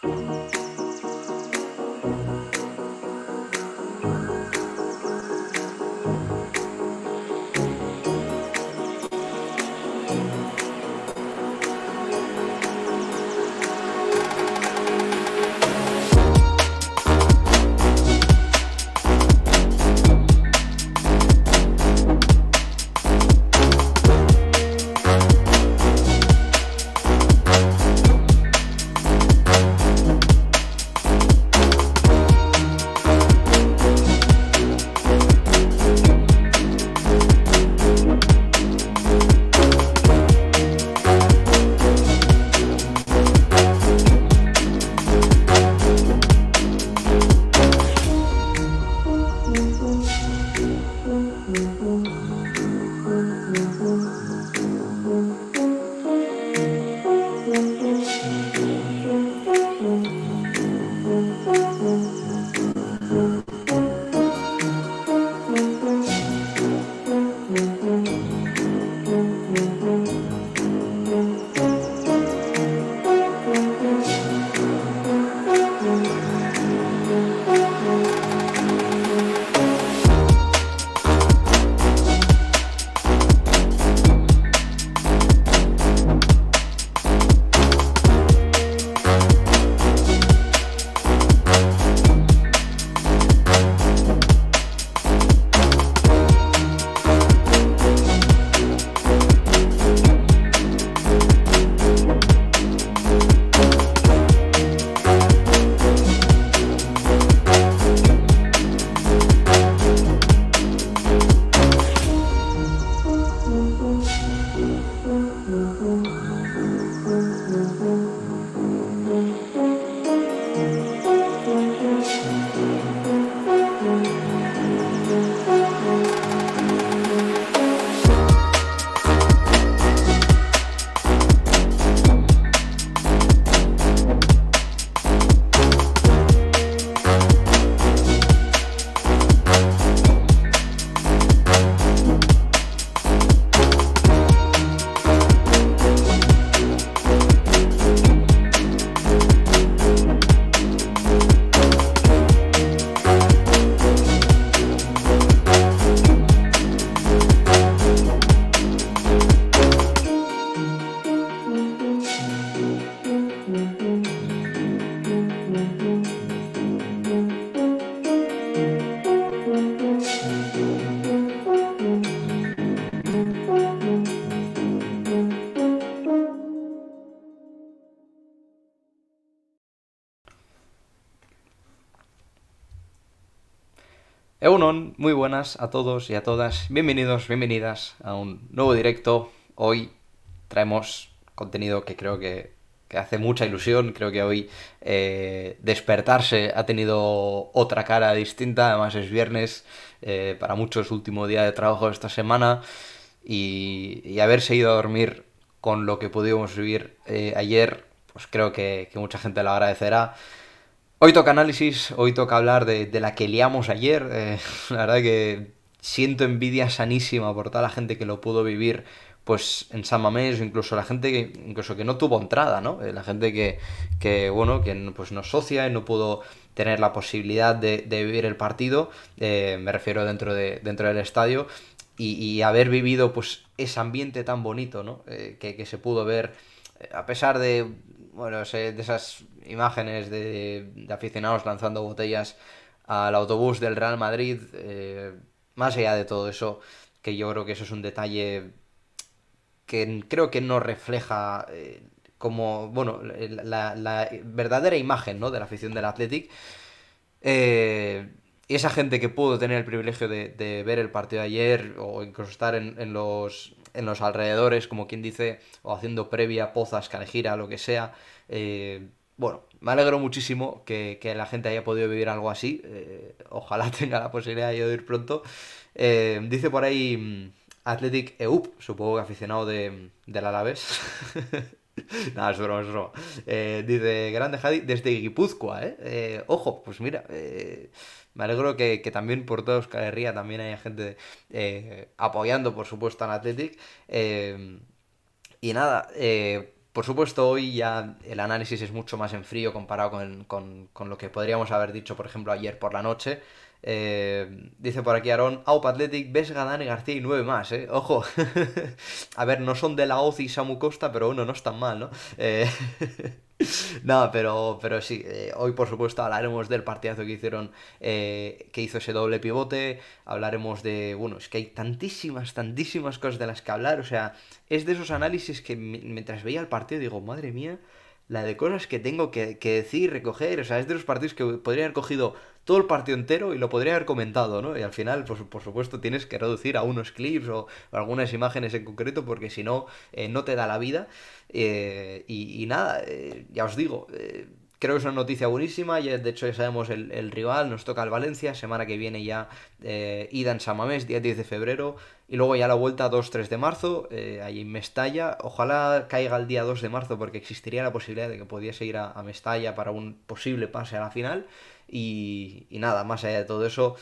Thank you. a todos y a todas. Bienvenidos, bienvenidas a un nuevo directo. Hoy traemos contenido que creo que, hace mucha ilusión. Creo que hoy eh, despertarse ha tenido otra cara distinta. Además es viernes, eh, para muchos último día de trabajo de esta semana. Y, haberse ido a dormir con lo que pudimos vivir eh, ayer, pues creo que mucha gente lo agradecerá. Hoy toca análisis, hoy toca hablar de, la que liamos ayer. Eh, la verdad que siento envidia sanísima por toda la gente que lo pudo vivir pues en San Mamés, incluso la gente que, incluso que no tuvo entrada, ¿no? Eh, la gente que, que bueno, que pues no socia y no pudo tener la posibilidad de, vivir el partido, eh, me refiero dentro, de, dentro del estadio, y, haber vivido pues ese ambiente tan bonito, ¿no? que se pudo ver a pesar de bueno, de esas imágenes de, aficionados lanzando botellas al autobús del Real Madrid, eh, más allá de todo eso, que yo creo que eso es un detalle que creo que no refleja eh, como, bueno, la, verdadera imagen ¿no? de la afición del Athletic. Eh, y esa gente que pudo tener el privilegio de, ver el partido de ayer o incluso estar en los en los alrededores, como quien dice, o haciendo previa, pozas, canjira, lo que sea. Eh, bueno, me alegro muchísimo que, la gente haya podido vivir algo así. Eh, ojalá tenga la posibilidad de ir pronto. Eh, dice por ahí mm, Athletic EUP, supongo que aficionado de, la laves. Nada, es broma, es broma. dice Grande Jadi desde Guipúzcoa, ¿eh? Ojo, pues mira, eh, me alegro que, también por toda Euskal Herria también haya gente eh, apoyando, por supuesto, al Athletic. Eh, y nada, eh, por supuesto, hoy ya el análisis es mucho más en frío comparado con, lo que podríamos haber dicho, por ejemplo, ayer por la noche. dice por aquí Aarón, Aup Athletic, Vesga, Dani García y nueve más, ¿eh? Ojo. a ver, no son de la OZ y Samu Costa, pero uno no es tan mal, ¿no? No, pero, pero sí, eh, hoy por supuesto hablaremos del partidazo que hicieron, eh, que hizo ese doble pivote, hablaremos de, bueno, es que hay tantísimas, tantísimas cosas de las que hablar, o sea, es de esos análisis que mientras veía el partido digo, madre mía, la de cosas que tengo que, que decir, recoger, o sea, es de los partidos que podría haber cogido todo el partido entero y lo podría haber comentado, ¿no? Y al final, pues, por supuesto, tienes que reducir a unos clips o algunas imágenes en concreto porque si no, eh, no te da la vida. Eh, y, nada, eh, ya os digo, creo que es una noticia buenísima. y de hecho, ya sabemos el, el, rival. Nos toca el Valencia. Semana que viene ya eh, ida en Samamés, día 10 de febrero. Y luego ya la vuelta 2-3 de marzo, eh, ahí en Mestalla. Ojalá caiga el día 2 de marzo porque existiría la posibilidad de que pudiese ir a, Mestalla para un posible pase a la final. Y, nada, más allá de todo eso,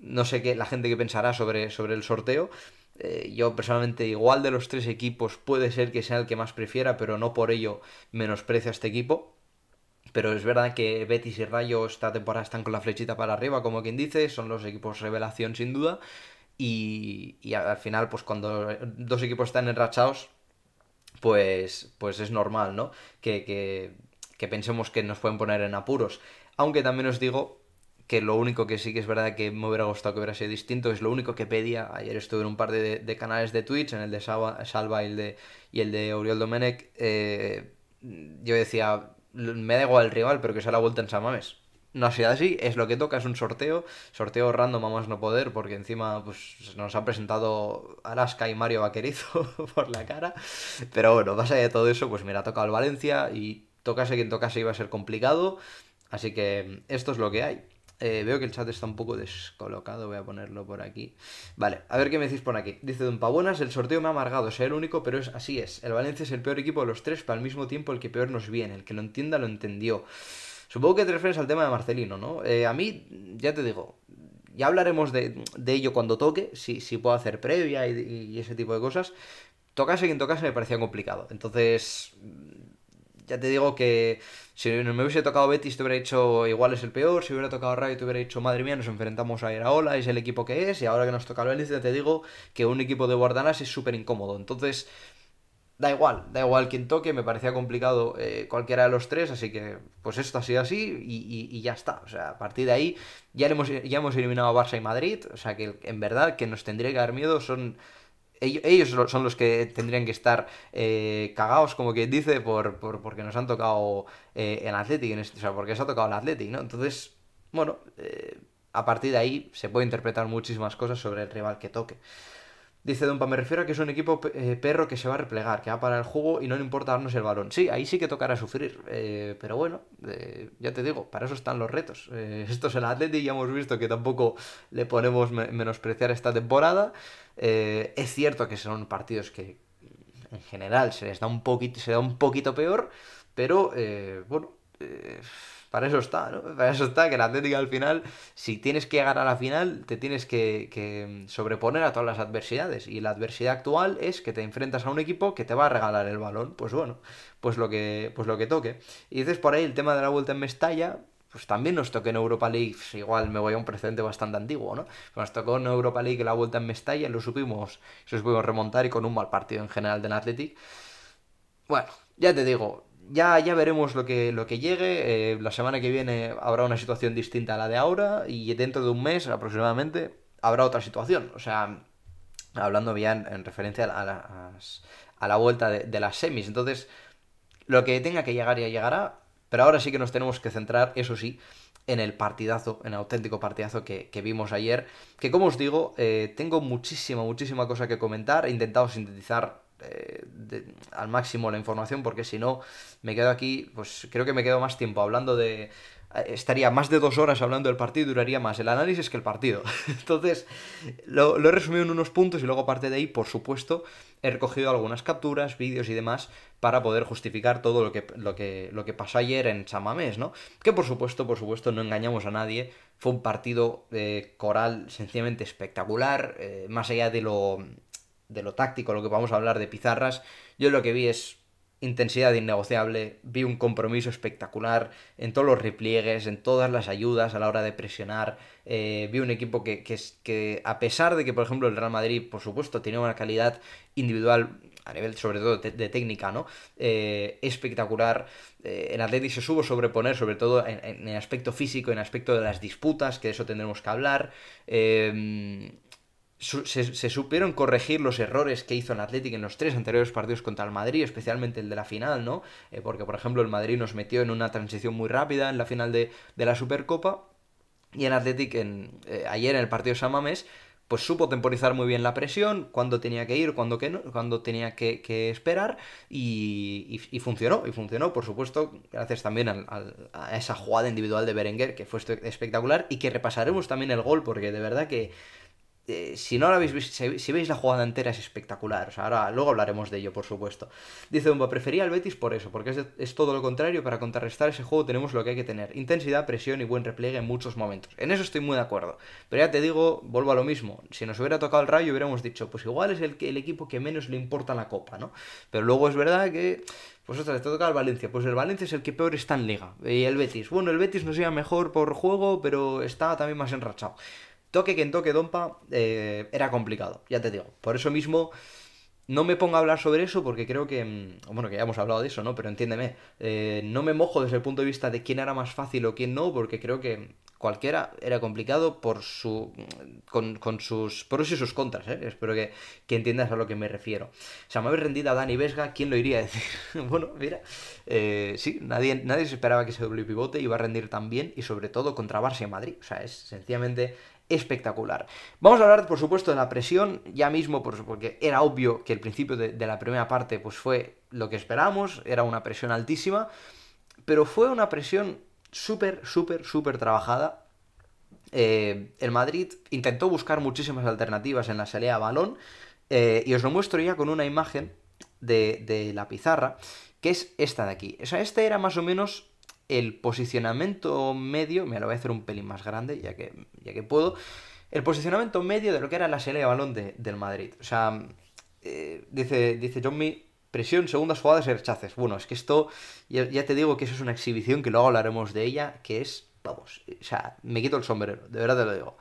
no sé qué la gente que pensará sobre, sobre el sorteo. Eh, yo personalmente igual de los tres equipos puede ser que sea el que más prefiera, pero no por ello menosprecio a este equipo pero es verdad que Betis y Rayo esta temporada están con la flechita para arriba, como quien dice, son los equipos revelación sin duda. Y, y al final, pues cuando dos equipos están enrachados, pues, pues es normal, ¿no? Que, pensemos que nos pueden poner en apuros. Aunque también os digo que lo único que sí que es verdad que me hubiera gustado que hubiera sido distinto es lo único que pedía. Ayer estuve en un par de, canales de Twitch, en el de Salva, y, el de, y el de Oriol Domenech. Eh, yo decía, me da igual el rival, pero que sea la vuelta en Samames. No ha sido así, es lo que toca, es un sorteo. Sorteo random a más no poder, porque encima pues, nos han presentado Alaska y Mario Vaquerizo por la cara. Pero bueno, más allá de todo eso, pues mira, ha tocado el Valencia y tocase quien tocase iba a ser complicado. Así que esto es lo que hay. Eh, veo que el chat está un poco descolocado, voy a ponerlo por aquí. Vale, a ver qué me decís por aquí. Dice Don Pabuenas, el sorteo me ha amargado, sea el único, pero es así es. El Valencia es el peor equipo de los tres, pero al mismo tiempo el que peor nos viene. El que lo entienda lo entendió. Supongo que te refieres al tema de Marcelino, ¿no? Eh, a mí, ya te digo, ya hablaremos de, ello cuando toque, si, puedo hacer previa y, y, ese tipo de cosas. Tocase quien tocase me parecía complicado. Entonces, ya te digo que si me hubiese tocado Betis, te hubiera dicho, igual es el peor. Si hubiera tocado Rayo, te hubiera dicho madre mía, nos enfrentamos a Iraola, es el equipo que es. Y ahora que nos toca el te digo que un equipo de Guardanas es súper incómodo. Entonces, da igual, da igual quien toque. Me parecía complicado eh, cualquiera de los tres, así que pues esto ha sido así y, ya está. O sea, a partir de ahí ya hemos, ya hemos eliminado a Barça y Madrid. O sea, que en verdad que nos tendría que dar miedo son ellos son los que tendrían que estar eh, cagados, como quien dice, por, por, porque nos han tocado eh, el Athletic, este, o sea, porque se ha tocado el Athletic, ¿no? Entonces, bueno, eh, a partir de ahí se puede interpretar muchísimas cosas sobre el rival que toque. Dice Dumpa, me refiero a que es un equipo eh, perro que se va a replegar, que va a parar el juego y no le importa darnos el balón. Sí, ahí sí que tocará sufrir, eh, pero bueno, eh, ya te digo, para eso están los retos. esto es el y ya hemos visto que tampoco le ponemos menospreciar esta temporada. es cierto que son partidos que en general se les da un poquito, se da un poquito peor, pero bueno para eso está, ¿no? Para eso está, que el Atlético al final, si tienes que llegar a la final, te tienes que, sobreponer a todas las adversidades. Y la adversidad actual es que te enfrentas a un equipo que te va a regalar el balón. Pues bueno, pues lo que, pues lo que toque. Y dices por ahí el tema de la vuelta en Mestalla, pues también nos tocó en Europa League, pues igual me voy a un precedente bastante antiguo, ¿no? Pues nos tocó en Europa League la vuelta en Mestalla, lo supimos, lo supimos remontar y con un mal partido en general del Athletic. Bueno, ya te digo, ya, veremos lo que, lo que llegue. Eh, la semana que viene habrá una situación distinta a la de ahora y dentro de un mes aproximadamente habrá otra situación. O sea, hablando bien en, referencia a la, a la vuelta de, las semis. Entonces, lo que tenga que llegar ya llegará. Pero ahora sí que nos tenemos que centrar, eso sí, en el partidazo, en el auténtico partidazo que, vimos ayer. Que como os digo, eh, tengo muchísima, muchísima cosa que comentar. He intentado sintetizar eh, al máximo la información, porque si no, me quedo aquí, pues creo que me quedo más tiempo hablando de... Eh, estaría más de dos horas hablando del partido y duraría más el análisis que el partido. Entonces, lo, he resumido en unos puntos y luego aparte de ahí, por supuesto, he recogido algunas capturas, vídeos y demás para poder justificar todo lo que, lo que, lo que pasó ayer en Chamamés, ¿no? Que por supuesto, por supuesto, no engañamos a nadie. Fue un partido eh, coral sencillamente espectacular, más allá de lo de lo táctico, lo que vamos a hablar de pizarras, yo lo que vi es intensidad innegociable, vi un compromiso espectacular en todos los repliegues, en todas las ayudas a la hora de presionar, eh, vi un equipo que, que, que a pesar de que por ejemplo el Real Madrid por supuesto tiene una calidad individual a nivel sobre todo de, técnica, ¿no? Eh, espectacular. en eh, Atlético se subo sobreponer, sobre todo en, el aspecto físico, en aspecto de las disputas, que de eso tendremos que hablar se, supieron corregir los errores que hizo el Atlético en los tres anteriores partidos contra el Madrid, especialmente el de la final, ¿no? Eh, porque, por ejemplo, el Madrid nos metió en una transición muy rápida en la final de, la Supercopa. Y el Athletic en, eh, ayer en el partido de San pues supo temporizar muy bien la presión, cuándo tenía que ir, cuándo, que no, tenía que, esperar, y, funcionó, y funcionó, por supuesto, gracias también a esa jugada individual de Berenguer, que fue espectacular, y que repasaremos también el gol, porque de verdad que eh, si no la habéis si, veis la jugada entera es espectacular. ahora, luego hablaremos de ello, por supuesto. Dice Dumbo, prefería al Betis por eso, porque es, todo lo contrario. Para contrarrestar ese juego tenemos lo que hay que tener. Intensidad, presión y buen repliegue en muchos momentos. En eso estoy muy de acuerdo. Pero ya te digo, vuelvo a lo mismo. Si nos hubiera tocado el rayo hubiéramos dicho, pues igual es el, el equipo que menos le importa la copa, ¿no? Pero luego es verdad que pues otra, te toca el Valencia. Pues el Valencia es el que peor está en liga. Y el Betis. Bueno, el Betis no sea mejor por juego, pero está también más enrachado toque que en toque dompa eh, era complicado, ya te digo. Por eso mismo no me pongo a hablar sobre eso porque creo que, mm, bueno, que ya hemos hablado de eso, ¿no? Pero entiéndeme, eh, no me mojo desde el punto de vista de quién era más fácil o quién no, porque creo que cualquiera era complicado por su, mm, con, sus pros y sus contras, ¿eh? Espero que, entiendas a lo que me refiero. O sea, me habéis rendido a Dani Vesga, ¿quién lo iría a decir? bueno, mira, eh, sí, nadie, nadie se esperaba que ese doble pivote, iba a rendir tan bien y sobre todo contra Barça y Madrid. O sea, es sencillamente espectacular. Vamos a hablar, por supuesto, de la presión, ya mismo, pues, porque era obvio que el principio de, la primera parte pues, fue lo que esperamos, era una presión altísima, pero fue una presión súper, súper, súper trabajada. Eh, el Madrid intentó buscar muchísimas alternativas en la salida a balón, eh, y os lo muestro ya con una imagen de, la pizarra, que es esta de aquí. O sea, este era más o menos el posicionamiento medio, me lo voy a hacer un pelín más grande, ya que, ya que puedo, el posicionamiento medio de lo que era la serie de balón del Madrid. O sea, eh, dice, dice John presión, segundas jugadas y rechaces. Bueno, es que esto, ya, te digo que eso es una exhibición, que luego hablaremos de ella, que es, vamos, eh, o sea, me quito el sombrero, de verdad te lo digo.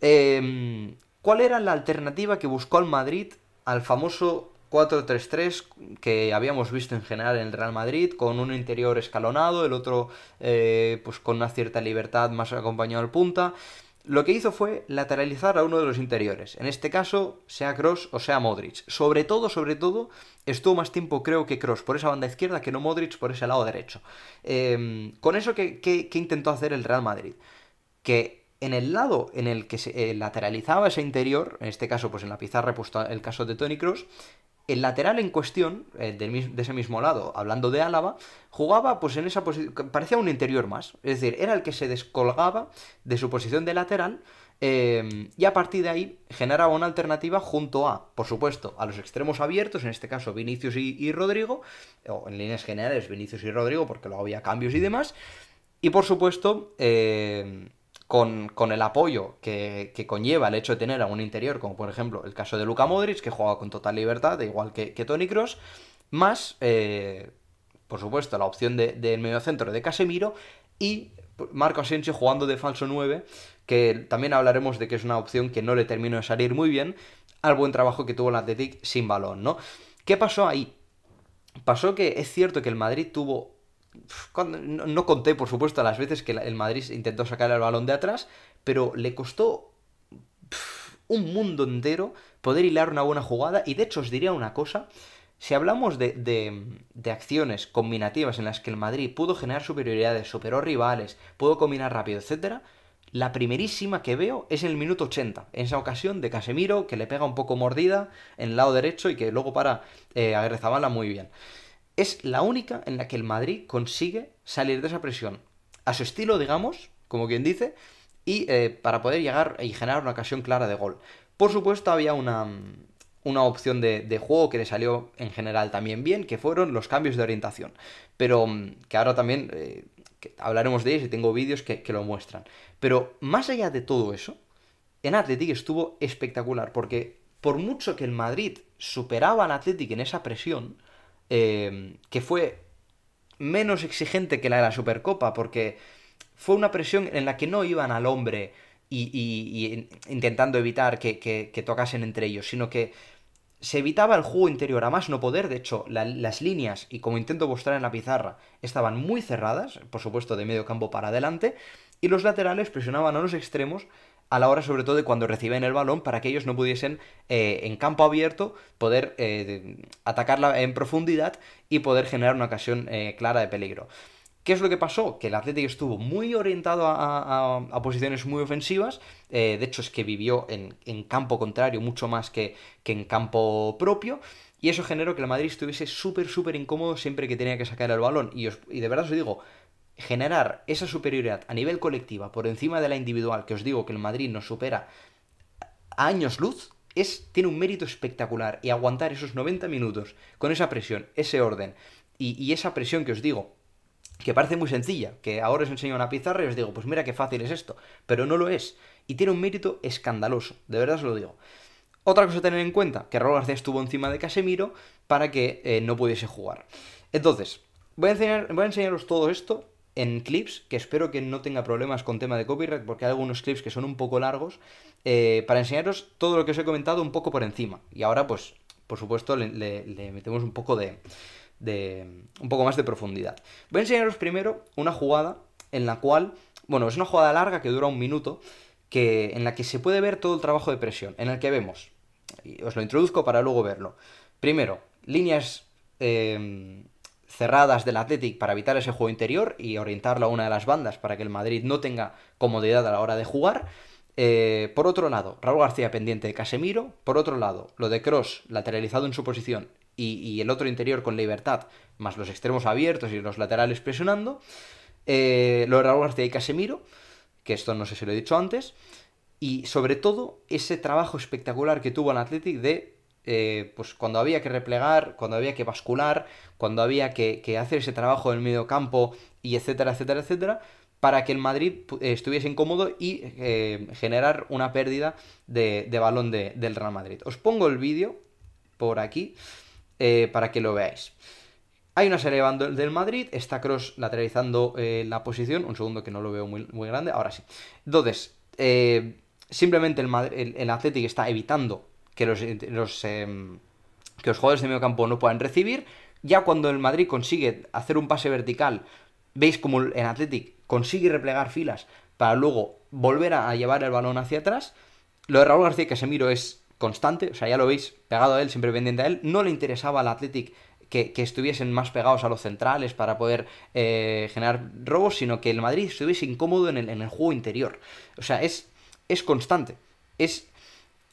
Em, ¿Cuál era la alternativa que buscó el Madrid al famoso 4-3-3 que habíamos visto en general en el Real Madrid, con un interior escalonado, el otro eh, pues con una cierta libertad más acompañado al punta. Lo que hizo fue lateralizar a uno de los interiores, en este caso sea Cross o sea Modric. Sobre todo, sobre todo, estuvo más tiempo creo que Cross por esa banda izquierda que no Modric por ese lado derecho. Em, con eso ¿qué intentó hacer el Real Madrid, que en el lado en el que se eh, lateralizaba ese interior, en este caso pues en la pizarra he puesto el caso de Tony Cross, el lateral en cuestión, eh, de ese mismo lado, hablando de Álava, jugaba pues en esa posición, parecía un interior más, es decir, era el que se descolgaba de su posición de lateral eh, y a partir de ahí generaba una alternativa junto a, por supuesto, a los extremos abiertos, en este caso Vinicius y, Rodrigo, o en líneas generales Vinicius y Rodrigo porque luego había cambios y demás, y por supuesto... Eh, con, el apoyo que, conlleva el hecho de tener a un interior, como por ejemplo el caso de Luca Modric, que juega con total libertad, igual que, Tony Cross, más, eh, por supuesto, la opción del de, centro mediocentro de Casemiro y Marco Asensio jugando de falso 9, que también hablaremos de que es una opción que no le terminó de salir muy bien al buen trabajo que tuvo el Athletic sin balón, ¿no? ¿Qué pasó ahí? Pasó que es cierto que el Madrid tuvo no, no conté, por supuesto, las veces que el Madrid intentó sacar el balón de atrás, pero le costó un mundo entero poder hilar una buena jugada. Y de hecho, os diría una cosa. Si hablamos de, de, acciones combinativas en las que el Madrid pudo generar superioridades, superó rivales, pudo combinar rápido, etc., la primerísima que veo es el minuto 80, en esa ocasión de Casemiro, que le pega un poco mordida en el lado derecho y que luego para eh, Agrezabala muy bien es la única en la que el Madrid consigue salir de esa presión. A su estilo, digamos, como quien dice, y eh, para poder llegar y generar una ocasión clara de gol. Por supuesto, había una, una opción de, juego que le salió en general también bien, que fueron los cambios de orientación. Pero mm, que ahora también eh, hablaremos de ellos y tengo vídeos que, lo muestran. Pero más allá de todo eso, en Athletic estuvo espectacular, porque por mucho que el Madrid superaba al Athletic en esa presión, Em, que fue menos exigente que la de la Supercopa, porque fue una presión en la que no iban al hombre y, intentando evitar que, tocasen entre ellos, sino que se evitaba el juego interior a más no poder. De hecho, las líneas, y como intento mostrar en la pizarra, estaban muy cerradas, por supuesto, de medio campo para adelante, y los laterales presionaban a los extremos a la hora sobre todo de cuando reciben el balón para que ellos no pudiesen eh, en campo abierto poder eh, atacarla en profundidad y poder generar una ocasión eh, clara de peligro. ¿Qué es lo que pasó? Que el Atlético estuvo muy orientado a, a, posiciones muy ofensivas. de hecho, es que vivió en, campo contrario mucho más que, en campo propio. Y eso generó que el Madrid estuviese súper, súper incómodo siempre que tenía que sacar el balón. Y, y de verdad os digo, generar esa superioridad a nivel colectiva por encima de la individual, que os digo que el Madrid nos supera a años luz, es, tiene un mérito espectacular. Y aguantar esos 90 minutos con esa presión, ese orden y, esa presión que os digo, que parece muy sencilla, que ahora os enseño una pizarra y os digo, pues mira qué fácil es esto, pero no lo es. Y tiene un mérito escandaloso, de verdad os lo digo. Otra cosa a tener en cuenta, que Raúl estuvo encima de Casemiro para que eh, no pudiese jugar. Entonces, voy a, voy a enseñaros todo esto en clips, que espero que no tenga problemas con tema de copyright, porque hay algunos clips que son un poco largos, eh, para enseñaros todo lo que os he comentado un poco por encima. Y ahora, pues, por supuesto, le, metemos un poco de, de, un poco más de profundidad. Voy a enseñaros primero una jugada en la cual, bueno, es una jugada larga que dura un minuto, que, en la que se puede ver todo el trabajo de presión, en el que vemos, os lo introduzco para luego verlo. Primero, líneas... Eh, cerradas del Athletic para evitar ese juego interior y orientarlo a una de las bandas para que el Madrid no tenga comodidad a la hora de jugar. Eh, por otro lado, Raúl García pendiente de Casemiro. Por otro lado, lo de Cross lateralizado en su posición y, el otro interior con libertad, más los extremos abiertos y los laterales presionando. Eh, lo de Raúl García y Casemiro, que esto no sé si lo he dicho antes. Y sobre todo, ese trabajo espectacular que tuvo el Athletic de eh, pues cuando había que replegar, cuando había que bascular, cuando había que, hacer ese trabajo en el medio campo y etcétera, etcétera, etcétera, para que el Madrid eh, estuviese incómodo y eh, generar una pérdida de, balón del Real Madrid. Os pongo el vídeo por aquí para que lo veáis. Hay una serie del Madrid, está Cross lateralizando la posición, un segundo que no lo veo muy, grande, ahora sí. Entonces, simplemente el, el Athletic está evitando Em, que los, jugadores de medio campo no puedan recibir. Ya cuando el Madrid consigue hacer un pase vertical, veis como el Athletic consigue replegar filas para luego volver a llevar el balón hacia atrás. Lo de Raúl García miro es constante, o sea, ya lo veis, pegado a él, siempre pendiente a él. No le interesaba al Athletic que, estuviesen más pegados a los centrales para poder eh, generar robos, sino que el Madrid estuviese incómodo en el, en el juego interior. O sea, es, es constante. Es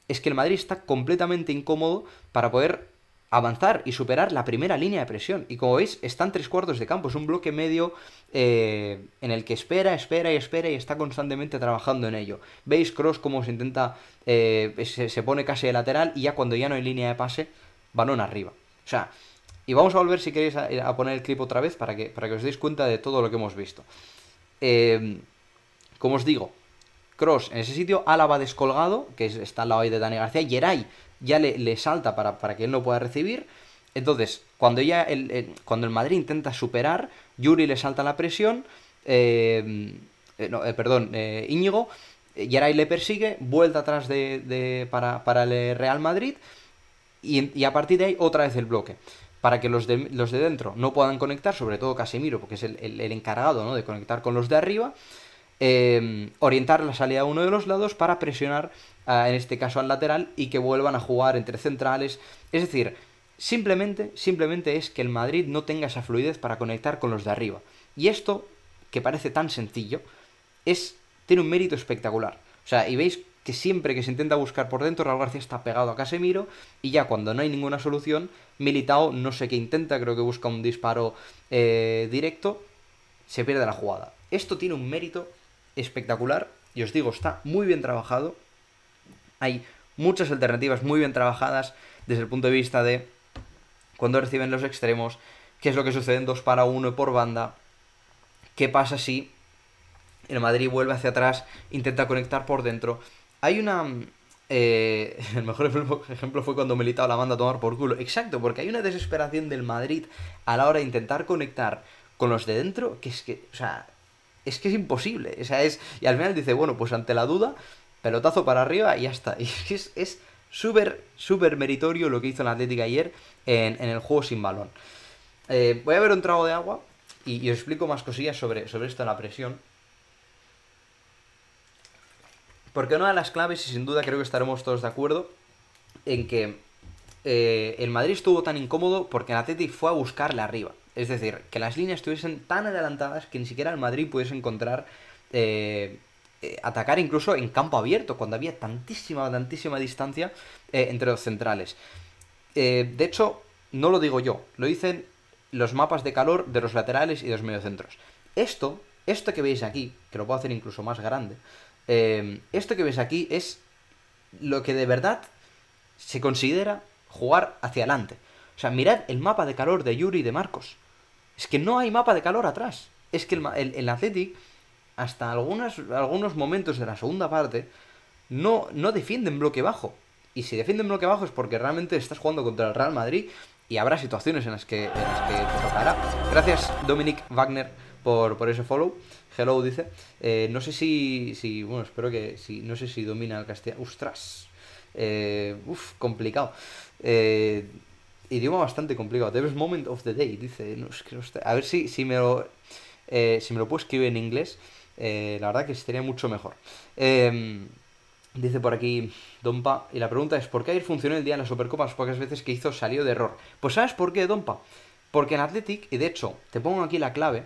es que el Madrid está completamente incómodo para poder avanzar y superar la primera línea de presión. Y como veis, están tres cuartos de campo, es un bloque medio eh, en el que espera, espera y espera y está constantemente trabajando en ello. Veis Cross como se intenta, eh, se, pone casi de lateral y ya cuando ya no hay línea de pase, balón arriba. O sea, y vamos a volver si queréis a, poner el clip otra vez para que, para que os deis cuenta de todo lo que hemos visto. Eh, como os digo, Cross en ese sitio, va descolgado, que está al lado ahí de Dani García, Yeray ya le, salta para, que él no pueda recibir. Entonces, cuando, ya el, cuando el Madrid intenta superar, Yuri le salta la presión, eh, eh, eh perdón, eh, Íñigo, Yeray eh, le persigue, vuelta atrás de, para, el Real Madrid y, a partir de ahí otra vez el bloque para que los de, los de dentro no puedan conectar, sobre todo Casemiro, porque es el, el encargado ¿no? de conectar con los de arriba. Em, orientar la salida a uno de los lados para presionar, ah, en este caso al lateral, y que vuelvan a jugar entre centrales. Es decir, simplemente, simplemente es que el Madrid no tenga esa fluidez para conectar con los de arriba. Y esto, que parece tan sencillo, es, tiene un mérito espectacular. O sea, y veis que siempre que se intenta buscar por dentro, Raúl García está pegado a Casemiro y ya cuando no hay ninguna solución, Militao no sé qué intenta, creo que busca un disparo eh, directo, se pierde la jugada. Esto tiene un mérito espectacular y os digo, está muy bien trabajado. Hay muchas alternativas muy bien trabajadas desde el punto de vista de cuando reciben los extremos, qué es lo que sucede en 2 para 1 por banda, qué pasa si el Madrid vuelve hacia atrás, intenta conectar por dentro. Hay una... Eh, el mejor ejemplo fue cuando militaba la banda a tomar por culo. Exacto, porque hay una desesperación del Madrid a la hora de intentar conectar con los de dentro, que es que, o sea, es que es imposible. O sea, es. Y al final dice, bueno, pues ante la duda, pelotazo para arriba y ya está. es. es súper, súper meritorio lo que hizo el Atlético ayer en, el juego sin balón. Eh, voy a ver un trago de agua y, os explico más cosillas sobre, sobre esto de la presión. Porque una de las claves, y sin duda creo que estaremos todos de acuerdo, en que eh, el Madrid estuvo tan incómodo porque el Atlético fue a buscarle arriba. Es decir, que las líneas estuviesen tan adelantadas que ni siquiera el Madrid pudiese encontrar eh, eh, atacar incluso en campo abierto, cuando había tantísima, tantísima distancia eh, entre los centrales. de hecho, no lo digo yo, lo dicen los mapas de calor de los laterales y de los mediocentros. Esto, esto que veis aquí, que lo puedo hacer incluso más grande, esto que veis aquí es lo que de verdad se considera jugar hacia adelante. O sea, mirad el mapa de calor de Yuri y de Marcos. Es que no hay mapa de calor atrás. Es que el, el, Athletic, hasta algunos momentos de la segunda parte, no, no defienden bloque bajo. Y si defienden bloque bajo es porque realmente estás jugando contra el Real Madrid y habrá situaciones en las que, tocará. Gracias, Dominic Wagner, por, por ese follow. Hello, dice. Eh, no sé si, si. Bueno, espero que. Si, no sé si domina el castellano. ¡Ustras! Eh, uf, complicado. Eh, idioma bastante complicado. The moment of the day, dice. A ver si, si, me lo, eh, si me lo puedo escribir en inglés. Eh, la verdad que estaría mucho mejor. Em, dice por aquí Dompa, y la pregunta es, ¿por qué ayer funcionó el día en la Supercopa las pocas veces que hizo salió de error? Pues ¿sabes por qué, Dompa? Porque en Athletic, y de hecho, te pongo aquí la clave,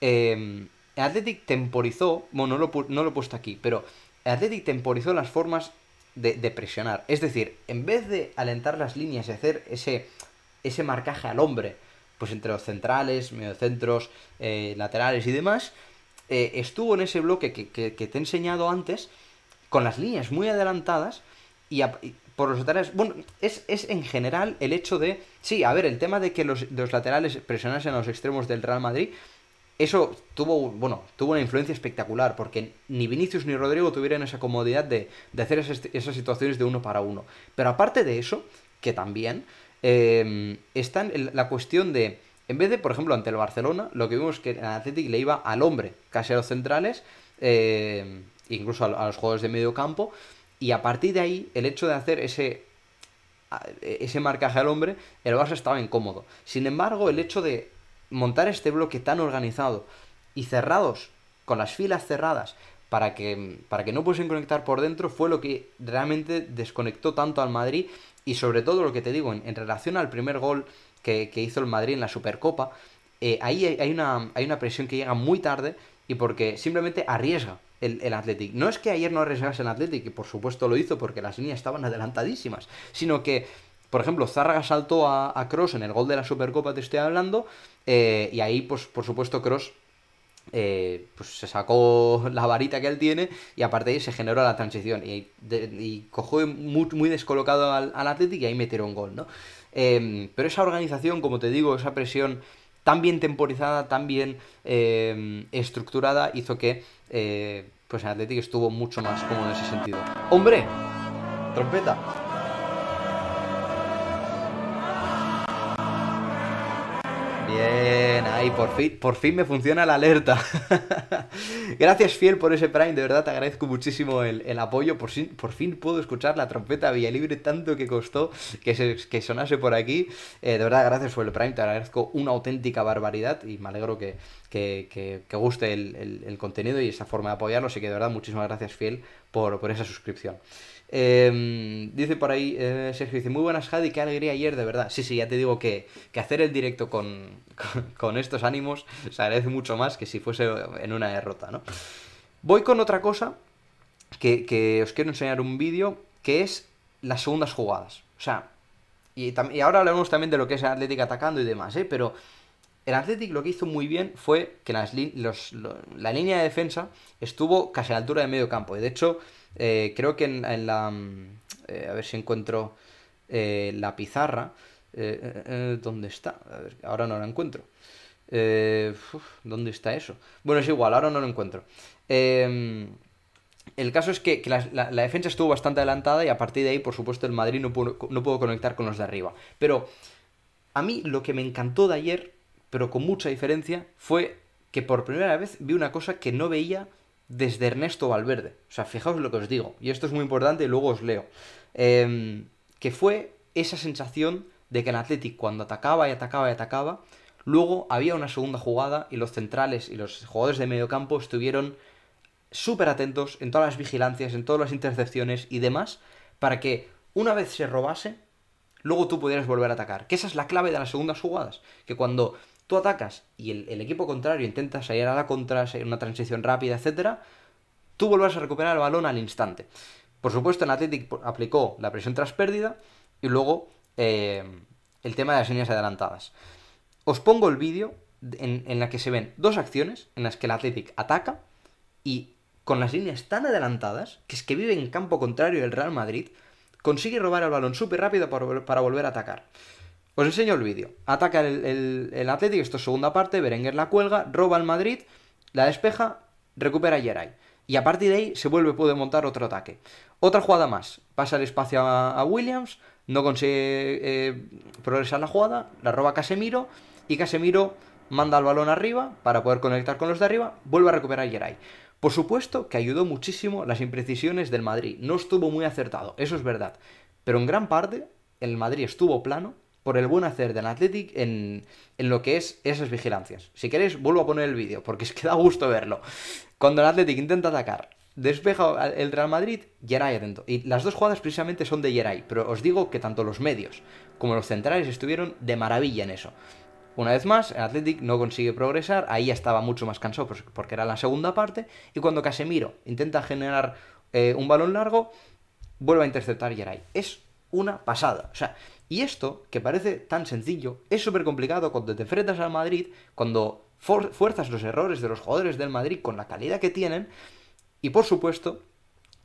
eh, Athletic temporizó, bueno, no lo, he puesto aquí, pero Athletic temporizó las formas de, presionar. Es decir, en vez de alentar las líneas y hacer ese, ese marcaje al hombre, pues entre los centrales, mediocentros, eh, laterales y demás, eh, estuvo en ese bloque que, que, te he enseñado antes, con las líneas muy adelantadas y, por los laterales. Bueno, es, en general el hecho de. Sí, a ver, el tema de que los, los laterales presionasen a los extremos del Real Madrid eso tuvo, bueno, tuvo una influencia espectacular, porque ni Vinicius ni Rodrigo tuvieran esa comodidad de, hacer esas, situaciones de uno para uno. Pero aparte de eso, que también, em, está la cuestión de, en vez de, por ejemplo, ante el Barcelona, lo que vimos que el Athletic le iba al hombre, casi a los centrales, em, incluso a, los jugadores de medio campo, y a partir de ahí, el hecho de hacer ese ese marcaje al hombre, el Barça estaba incómodo. Sin embargo, el hecho de montar este bloque tan organizado y cerrados, con las filas cerradas, para que, para que no pudiesen conectar por dentro, fue lo que realmente desconectó tanto al Madrid y sobre todo lo que te digo, en, relación al primer gol que, hizo el Madrid en la Supercopa, eh, ahí hay, una, hay una presión que llega muy tarde y porque simplemente arriesga el, el Athletic. No es que ayer no arriesgase el Athletic, que por supuesto lo hizo porque las líneas estaban adelantadísimas, sino que por ejemplo, Zárraga saltó a, a Cross en el gol de la Supercopa, te estoy hablando, eh, y ahí, pues, por supuesto, Cross eh, pues, se sacó la varita que él tiene y aparte de ahí se generó la transición y, muy, descolocado al, al Atlético y ahí un gol, ¿no? Em, pero esa organización, como te digo, esa presión tan bien temporizada, tan bien em, estructurada, hizo que eh, pues el Atlético estuvo mucho más cómodo en ese sentido. ¡Hombre! ¡Trompeta! por fin, por fin me funciona la alerta. Gracias, Fiel, por ese Prime, de verdad te agradezco muchísimo el, apoyo. Por, fin puedo escuchar la trompeta libre tanto que costó que, que sonase por aquí. Eh, de verdad, gracias por el Prime, te agradezco una auténtica barbaridad y me alegro que, que, guste el, contenido y esa forma de apoyarlo. Así que, de verdad, muchísimas gracias, Fiel, por, por esa suscripción. Eh, dice por ahí, eh, Sergio dice, muy buenas Jadi, qué alegría ayer, de verdad. Sí, sí, ya te digo que, que hacer el directo con, con, estos ánimos se agradece mucho más que si fuese en una derrota, ¿no? Voy con otra cosa que, que os quiero enseñar un vídeo, que es las segundas jugadas. O sea, y, ahora hablamos también de lo que es el Athletic atacando y demás, ¿eh? Pero el Athletic lo que hizo muy bien fue que las, la línea de defensa estuvo casi a la altura de medio campo. Y de hecho eh, creo que en, la... Mm, eh, a ver si encuentro eh, la pizarra. ¿Dónde está? ahora no la encuentro. ¿Dónde está eso? Bueno, es igual, ahora no lo encuentro. Em, el caso es que, la, defensa estuvo bastante adelantada y a partir de ahí, por supuesto, el Madrid no no pudo conectar con los de arriba. Pero a mí lo que me encantó de ayer, pero con mucha diferencia, fue que por primera vez vi una cosa que no veía desde Ernesto Valverde. O sea, fijaos lo que os digo, y esto es muy importante y luego os leo. Em, que fue esa sensación de que el Athletic cuando atacaba y atacaba y atacaba, luego había una segunda jugada y los centrales y los jugadores de medio campo estuvieron súper atentos en todas las vigilancias, en todas las intercepciones y demás, para que una vez se robase, luego tú pudieras volver a atacar. Que esa es la clave de las segundas jugadas, que cuando tú atacas y el, equipo contrario intenta salir a la contra, una transición rápida, etc., tú vuelvas a recuperar el balón al instante. Por supuesto, el Athletic aplicó la presión tras pérdida y luego eh, el tema de las líneas adelantadas. Os pongo el vídeo en, el la que se ven dos acciones en las que el Athletic ataca y con las líneas tan adelantadas, que es que vive en campo contrario el Real Madrid, consigue robar el balón súper rápido para volver a atacar. Os pues enseño el vídeo. Ataca el, el, Atlético, esto es segunda parte, Berenguer la cuelga, roba al Madrid, la despeja, recupera a Y a partir de ahí se vuelve, puede montar otro ataque. Otra jugada más. Pasa el espacio a, Williams, no consigue eh, progresar la jugada, la roba Casemiro y Casemiro manda el balón arriba para poder conectar con los de arriba, vuelve a recuperar a Por supuesto que ayudó muchísimo las imprecisiones del Madrid, no estuvo muy acertado, eso es verdad, pero en gran parte el Madrid estuvo plano por el buen hacer del Athletic en, lo que es esas vigilancias. Si queréis, vuelvo a poner el vídeo, porque es que da gusto verlo. Cuando el Athletic intenta atacar, despeja el Real Madrid, Geray atento. Y las dos jugadas precisamente son de Geray, pero os digo que tanto los medios como los centrales estuvieron de maravilla en eso. Una vez más, el Athletic no consigue progresar, ahí ya estaba mucho más cansado pues, porque era la segunda parte, y cuando Casemiro intenta generar eh, un balón largo, vuelve a interceptar Geray. Es una pasada. O sea, y esto, que parece tan sencillo, es súper complicado cuando te enfrentas al Madrid, cuando fuerzas los errores de los jugadores del Madrid con la calidad que tienen. Y por supuesto,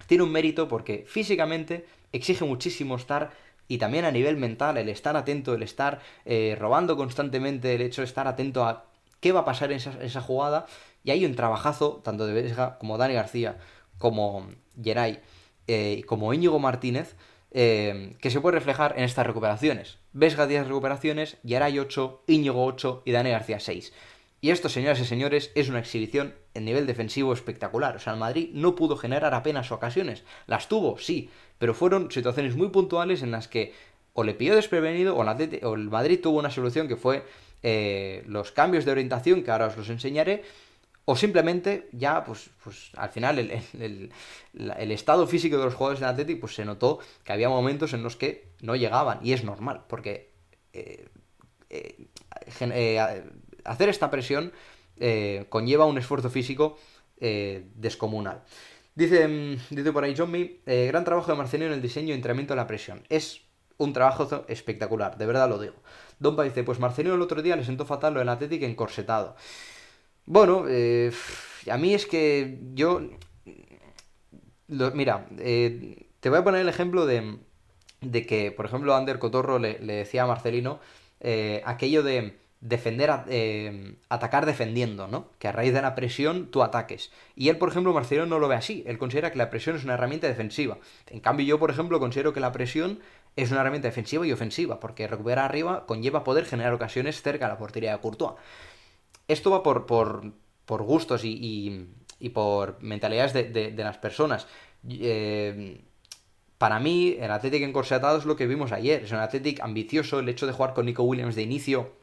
tiene un mérito porque físicamente exige muchísimo estar y también a nivel mental, el estar atento, el estar eh, robando constantemente, el hecho de estar atento a qué va a pasar en esa, jugada. Y hay un trabajazo, tanto de Vesga como Dani García, como Geray, eh, como Íñigo Martínez, Em, que se puede reflejar en estas recuperaciones. Vesga 10 recuperaciones, Yaray 8, Íñigo 8 y Dani García 6. Y esto, señoras y señores, es una exhibición en nivel defensivo espectacular. O sea, el Madrid no pudo generar apenas ocasiones. Las tuvo, sí, pero fueron situaciones muy puntuales en las que o le pidió desprevenido o, el Madrid tuvo una solución que fue eh, los cambios de orientación, que ahora os los enseñaré, o simplemente ya, pues, pues al final el, estado físico de los jugadores del Athletic, pues se notó que había momentos en los que no llegaban, y es normal, porque eh, eh, eh, hacer esta presión conlleva un esfuerzo físico descomunal. Dice, mm, dice por ahí John Me, gran trabajo de Marcelino en el diseño y entrenamiento de la presión. Es un trabajo espectacular, de verdad lo digo. Dompa dice, pues Marcelino el otro día le sentó fatal lo del Athletic encorsetado. Bueno, eh, a mí es que yo... Lo, mira, eh, te voy a poner el ejemplo de, que, por ejemplo, Ander Cotorro le, decía a Marcelino eh, aquello de defender, atacar defendiendo, ¿no? Que a raíz de la presión tú ataques. Y él, por ejemplo, Marcelino no lo ve así. Él considera que la presión es una herramienta defensiva. En cambio, yo, por ejemplo, considero que la presión es una herramienta defensiva y ofensiva, porque recuperar arriba conlleva poder generar ocasiones cerca de la portería de Courtois esto va por, por, gustos y, por mentalidades de, las personas. Eh, para mí, el Athletic encorsetado es lo que vimos ayer. Es un Athletic ambicioso, el hecho de jugar con Nico Williams de inicio,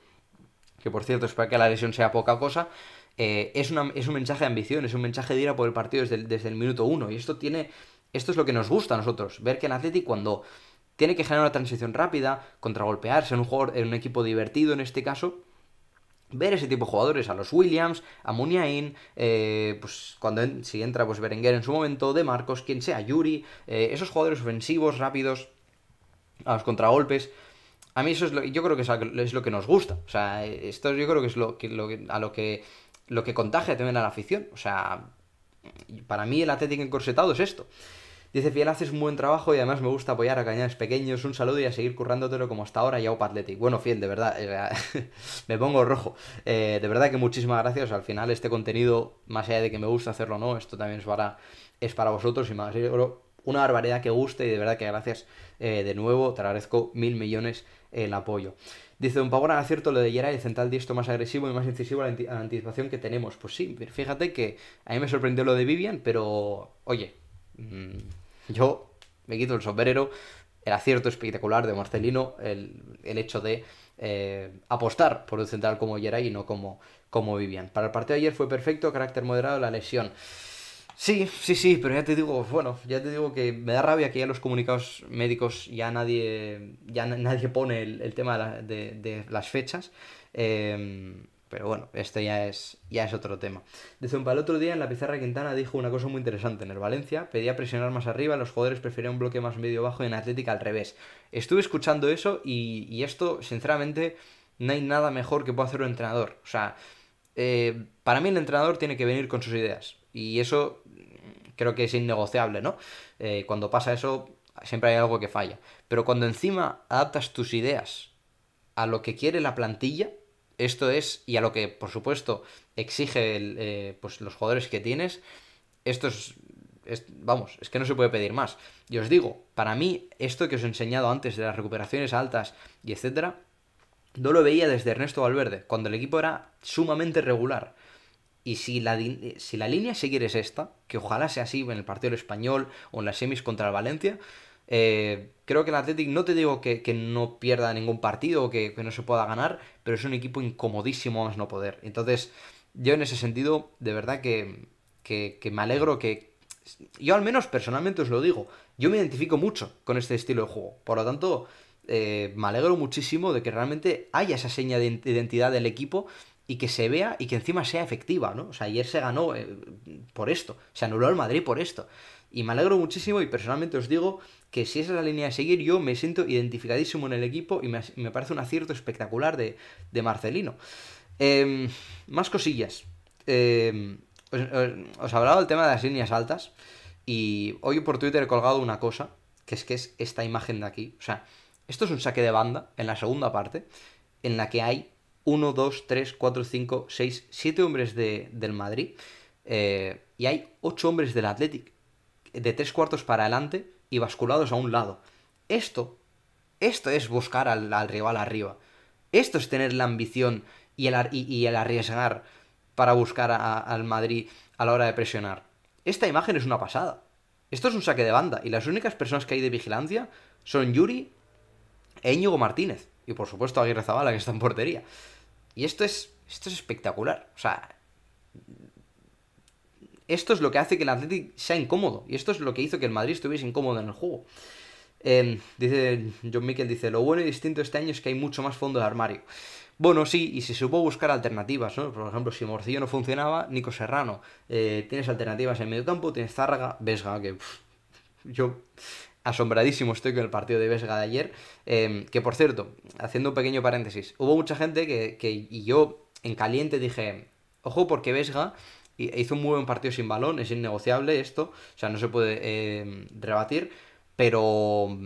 que por cierto, espero que la lesión sea poca cosa, eh, es, una, es, un mensaje de ambición, es un mensaje de ir por el partido desde, el minuto uno. Y esto tiene. Esto es lo que nos gusta a nosotros. Ver que el Athletic cuando tiene que generar una transición rápida, contragolpearse en un jugador, en un equipo divertido en este caso, ver ese tipo de jugadores, a los Williams, a Muniain, eh, pues cuando si entra pues Berenguer en su momento, de Marcos, quien sea, Yuri, eh, esos jugadores ofensivos, rápidos, a los contragolpes. A mí eso es lo, yo creo que es lo que nos gusta. O sea, esto yo creo que es lo que, a lo que, lo que contagia también a la afición. O sea, para mí el Atlético encorsetado es esto. Dice Fiel, haces un buen trabajo y además me gusta apoyar a cañones pequeños. Un saludo y a seguir currándotelo como hasta ahora, o Athletic, Bueno, Fiel, de verdad, eh, me pongo rojo. Eh, de verdad que muchísimas gracias. Al final, este contenido, más allá de que me gusta hacerlo o no, esto también es para, es para vosotros y más una barbaridad que guste y de verdad que gracias eh, de nuevo, te agradezco mil millones el apoyo. Dice Don Pavón, acierto lo de yera el central disto más agresivo y más incisivo a la, anticipación que tenemos. Pues sí, fíjate que a mí me sorprendió lo de Vivian, pero oye, mm, yo me quito el sombrero, el acierto espectacular de Marcelino, el, el hecho de eh, apostar por un central como Yeray y no como, como Vivian. Para el partido de ayer fue perfecto, carácter moderado, la lesión. Sí, sí, sí, pero ya te digo, bueno, ya te digo que me da rabia que ya los comunicados médicos ya nadie, ya nadie pone el, tema de, las fechas. Eh, pero bueno, esto ya es, ya es otro tema. De un el otro día en la pizarra Quintana dijo una cosa muy interesante. En el Valencia pedía presionar más arriba, los jugadores preferían un bloque más medio-bajo y en Atlética al revés. Estuve escuchando eso y, esto, sinceramente, no hay nada mejor que pueda hacer un entrenador. O sea, eh, para mí el entrenador tiene que venir con sus ideas. Y eso mm, creo que es innegociable, ¿no? Eh, cuando pasa eso, siempre hay algo que falla. Pero cuando encima adaptas tus ideas a lo que quiere la plantilla, esto es, y a lo que por supuesto exige eh, pues los jugadores que tienes, esto es, vamos, es que no se puede pedir más. Y os digo, para mí, esto que os he enseñado antes de las recuperaciones altas y etcétera, no lo veía desde Ernesto Valverde, cuando el equipo era sumamente regular. Y si la, si la línea seguir es esta, que ojalá sea así en el partido del español o en las semis contra el Valencia, eh, creo que el Athletic, no te digo que, no pierda ningún partido o que, no se pueda ganar, pero es un equipo incomodísimo más no poder. Entonces, yo en ese sentido, de verdad que, me alegro que... Yo al menos personalmente os lo digo, yo me identifico mucho con este estilo de juego. Por lo tanto, eh, me alegro muchísimo de que realmente haya esa seña de identidad del equipo y que se vea y que encima sea efectiva, ¿no? O sea, ayer se ganó eh, por esto, se anuló el Madrid por esto. Y me alegro muchísimo y personalmente os digo que si esa es la línea de seguir, yo me siento identificadísimo en el equipo y me, parece un acierto espectacular de, Marcelino. Em, más cosillas. Em, os, he hablado del tema de las líneas altas y hoy por Twitter he colgado una cosa, que es que es esta imagen de aquí. O sea, esto es un saque de banda en la segunda parte, en la que hay 1, 2, 3, 4, 5, 6, 7 hombres del Madrid eh, y hay 8 hombres del Athletic de tres cuartos para adelante y basculados a un lado. Esto, esto es buscar al, rival arriba. Esto es tener la ambición y el, y, el arriesgar para buscar al Madrid a la hora de presionar. Esta imagen es una pasada. Esto es un saque de banda y las únicas personas que hay de vigilancia son Yuri e Martínez. Y por supuesto Aguirre Zabala, que está en portería. Y esto es, esto es espectacular. O sea, esto es lo que hace que el Athletic sea incómodo. Y esto es lo que hizo que el Madrid estuviese incómodo en el juego. Em, dice John Mikel, dice, lo bueno y distinto este año es que hay mucho más fondo de armario. Bueno, sí, y si se supo buscar alternativas, ¿no? Por ejemplo, si Morcillo no funcionaba, Nico Serrano. Eh, tienes alternativas en medio campo, tienes Zárraga, Vesga, que yo asombradísimo estoy con el partido de Vesga de ayer. Em, que por cierto, haciendo un pequeño paréntesis, hubo mucha gente que, que y yo en caliente dije, ojo porque Vesga hizo un muy buen partido sin balón, es innegociable esto, o sea, no se puede em, rebatir, pero...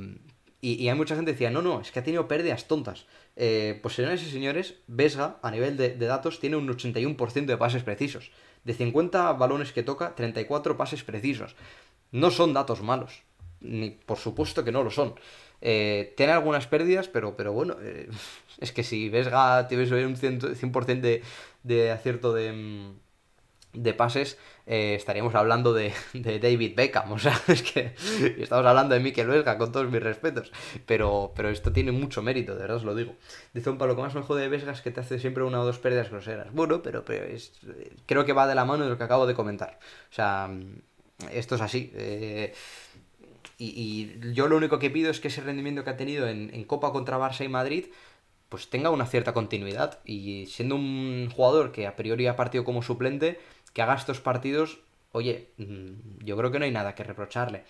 Y, hay mucha gente que decía, no, no, es que ha tenido pérdidas tontas. Eh, pues señores y señores, Vesga, a nivel de, datos, tiene un 81% de pases precisos. De 50 balones que toca, 34 pases precisos. No son datos malos, ni por supuesto que no lo son. Eh, tiene algunas pérdidas, pero, pero bueno, eh, es que si Vesga tiene un 100%, 100 de, acierto de, mm, de pases eh, estaríamos hablando de, David Beckham, o sea, es que estamos hablando de Mikel Vesga con todos mis respetos, pero, pero esto tiene mucho mérito, de verdad os lo digo. Dice un palo, que más me jode de Vesga es que te hace siempre una o dos pérdidas groseras. Bueno, pero, pero eh, creo que va de la mano de lo que acabo de comentar. O sea, esto es así. Eh, y, yo lo único que pido es que ese rendimiento que ha tenido en, en Copa contra Barça y Madrid pues tenga una cierta continuidad y siendo un jugador que a priori ha partido como suplente, que haga estos partidos, oye, mm, yo creo que no hay nada que reprocharle.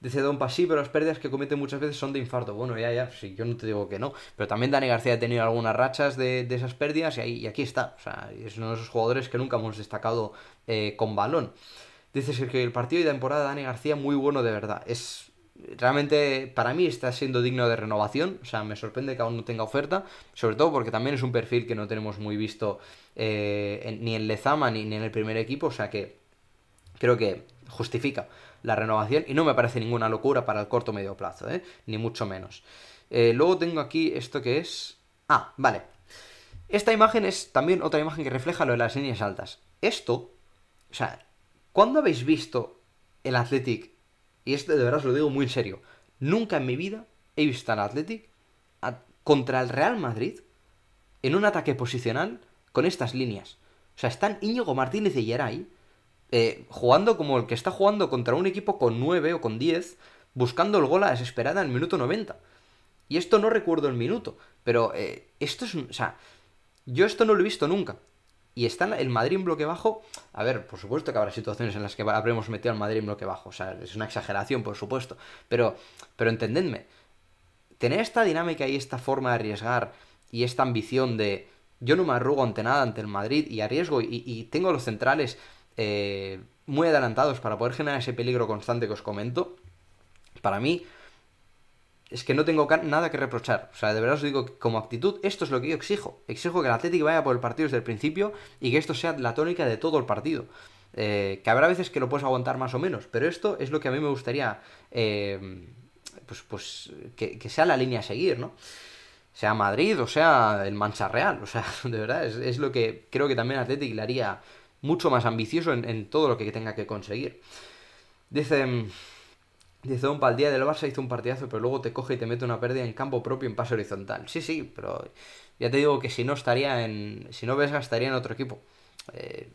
Dice Don Pasí, pero las pérdidas que comete muchas veces son de infarto. Bueno, ya, ya, si yo no te digo que no. Pero también Dani García ha tenido algunas rachas de, esas pérdidas y, aquí está. O sea, es uno de esos jugadores que nunca hemos destacado eh, con balón. Dice que el partido y temporada de Dani García muy bueno de verdad. Es realmente para mí está siendo digno de renovación. O sea, me sorprende que aún no tenga oferta. Sobre todo porque también es un perfil que no tenemos muy visto eh, ni en Lezama ni, ni, en el primer equipo. O sea que creo que justifica la renovación y no me parece ninguna locura para el corto medio plazo, ¿eh? ni mucho menos. Eh, luego tengo aquí esto que es... Ah, vale. Esta imagen es también otra imagen que refleja lo de las líneas altas. Esto, o sea, ¿cuándo habéis visto el Athletic y esto de verdad os lo digo muy en serio, nunca en mi vida he visto al Athletic contra el Real Madrid en un ataque posicional con estas líneas. O sea, están Íñigo Martínez y Yeray eh, jugando como el que está jugando contra un equipo con 9 o con 10, buscando el gol a desesperada en el minuto 90. Y esto no recuerdo el minuto, pero eh, esto es... O sea, yo esto no lo he visto nunca y está el Madrid en bloque bajo. A ver, por supuesto que habrá situaciones en las que habremos metido al Madrid en bloque bajo. O sea, es una exageración, por supuesto. Pero, pero entendedme, tener esta dinámica y esta forma de arriesgar y esta ambición de yo no me arrugo ante nada ante el Madrid y arriesgo y, tengo los centrales eh, muy adelantados para poder generar ese peligro constante que os comento, para mí es que no tengo nada que reprochar. O sea, de verdad os digo como actitud, esto es lo que yo exijo. Exijo que el Atlético vaya por el partido desde el principio y que esto sea la tónica de todo el partido. Eh, que habrá veces que lo puedes aguantar más o menos, pero esto es lo que a mí me gustaría em, pues, pues que, sea la línea a seguir, ¿no? Sea Madrid o sea el Mancha Real. O sea, de verdad, es, lo que creo que también Atlético le haría mucho más ambicioso en, en todo lo que tenga que conseguir. Dicen... Dice Don el día del Barça hizo un partidazo, pero luego te coge y te mete una pérdida en campo propio en pase horizontal. Sí, sí, pero ya te digo que si no estaría en. Si no ves, estaría en otro equipo. Eh,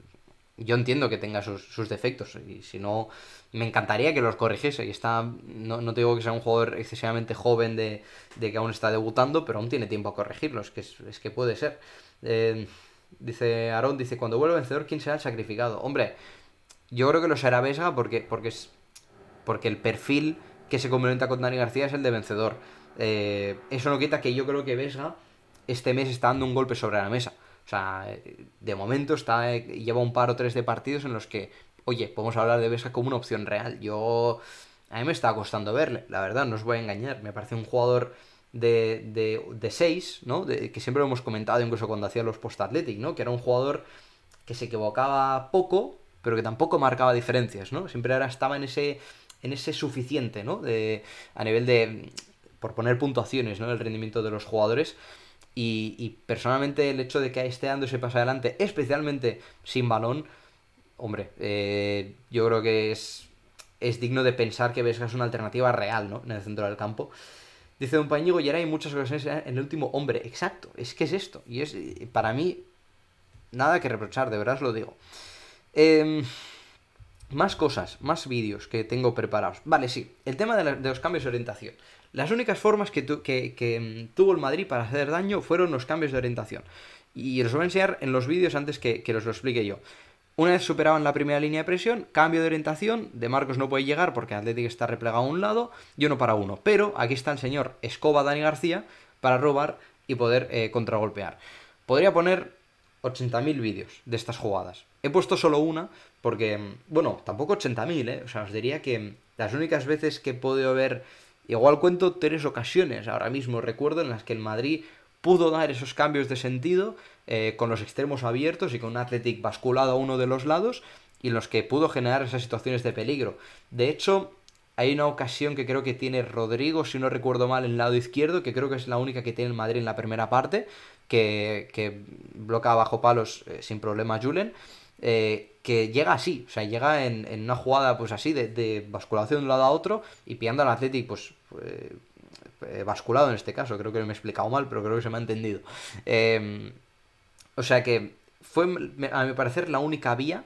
yo entiendo que tenga sus, defectos. Y si no, me encantaría que los corrigiese. Y está. No, no te digo que sea un jugador excesivamente joven de, que aún está debutando, pero aún tiene tiempo a corregirlos. Que es, que puede ser. Eh, dice Aron, dice, cuando vuelva vencedor, ¿quién será el sacrificado? Hombre, yo creo que lo será Vesga porque, porque es porque el perfil que se complementa con Dani García es el de vencedor. Eh, eso no quita que yo creo que Vesga este mes está dando un golpe sobre la mesa. O sea, de momento está eh, lleva un par o tres de partidos en los que, oye, podemos hablar de Vesga como una opción real. Yo a mí me está costando verle, la verdad, no os voy a engañar. Me parece un jugador de, de, de seis, ¿no? que siempre lo hemos comentado incluso cuando hacía los post Athletic, ¿no? Que era un jugador que se equivocaba poco, pero que tampoco marcaba diferencias, ¿no? Siempre ahora estaba en ese en ese suficiente, ¿no? a nivel de, por poner puntuaciones, ¿no? El rendimiento de los jugadores. Y, personalmente el hecho de que esté dando ese paso adelante, especialmente sin balón, hombre, eh, yo creo que es, es digno de pensar que que es una alternativa real, ¿no? En el centro del campo. Dice un Pañigo, y ahora hay muchas ocasiones en el último hombre. Exacto, es que es esto. Y es, para mí, nada que reprochar, de verdad os lo digo. Eh, más cosas, más vídeos que tengo preparados. Vale, sí, el tema de, los cambios de orientación. Las únicas formas que, mm, tuvo el Madrid para hacer daño fueron los cambios de orientación. Y os voy a enseñar en los vídeos antes que, los os lo explique yo. Una vez superaban la primera línea de presión, cambio de orientación, de Marcos no puede llegar porque Atlético está replegado a un lado y uno para uno. Pero aquí está el señor Escoba Dani García para robar y poder eh, contragolpear. Podría poner 80.000 vídeos de estas jugadas, He puesto solo una porque, mm, bueno, tampoco 80.000, ¿eh? O sea, os diría que mm, las únicas veces que he podido ver, igual cuento tres ocasiones ahora mismo, recuerdo, en las que el Madrid pudo dar esos cambios de sentido eh, con los extremos abiertos y con un Athletic basculado a uno de los lados y en los que pudo generar esas situaciones de peligro. De hecho, hay una ocasión que creo que tiene Rodrigo, si no recuerdo mal, en el lado izquierdo, que creo que es la única que tiene el Madrid en la primera parte, que, que bajo palos eh, sin problema Julen. Eh, que llega así, o sea, llega en, una jugada pues así, de, de, basculación de un lado a otro y pillando al Athletic, pues... Eh, eh, basculado en este caso, creo que me he explicado mal, pero creo que se me ha entendido. Em, o sea que fue, a mi parecer, la única vía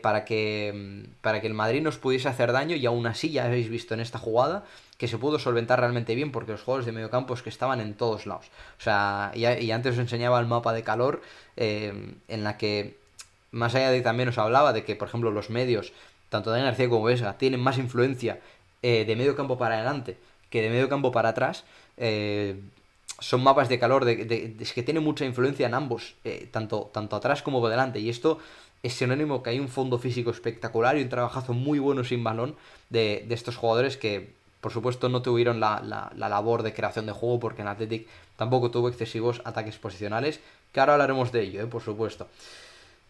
para, que, em, para que el Madrid nos pudiese hacer daño y aún así ya habéis visto en esta jugada que se pudo solventar realmente bien porque los jugadores de medio campo es que estaban en todos lados. O sea, y, antes os enseñaba el mapa de calor em, en la que más allá de también os hablaba de que, por ejemplo, los medios, tanto de García como Vesga, tienen más influencia eh, de medio campo para adelante que de medio campo para atrás. Eh, son mapas de calor, de, es que tiene mucha influencia en ambos, eh, tanto, tanto atrás como por delante. Y esto es sinónimo que hay un fondo físico espectacular y un trabajazo muy bueno sin balón de, de estos jugadores que, por supuesto, no tuvieron la, la, la, labor de creación de juego porque en Athletic tampoco tuvo excesivos ataques posicionales, que ahora hablaremos de ello, eh, por supuesto.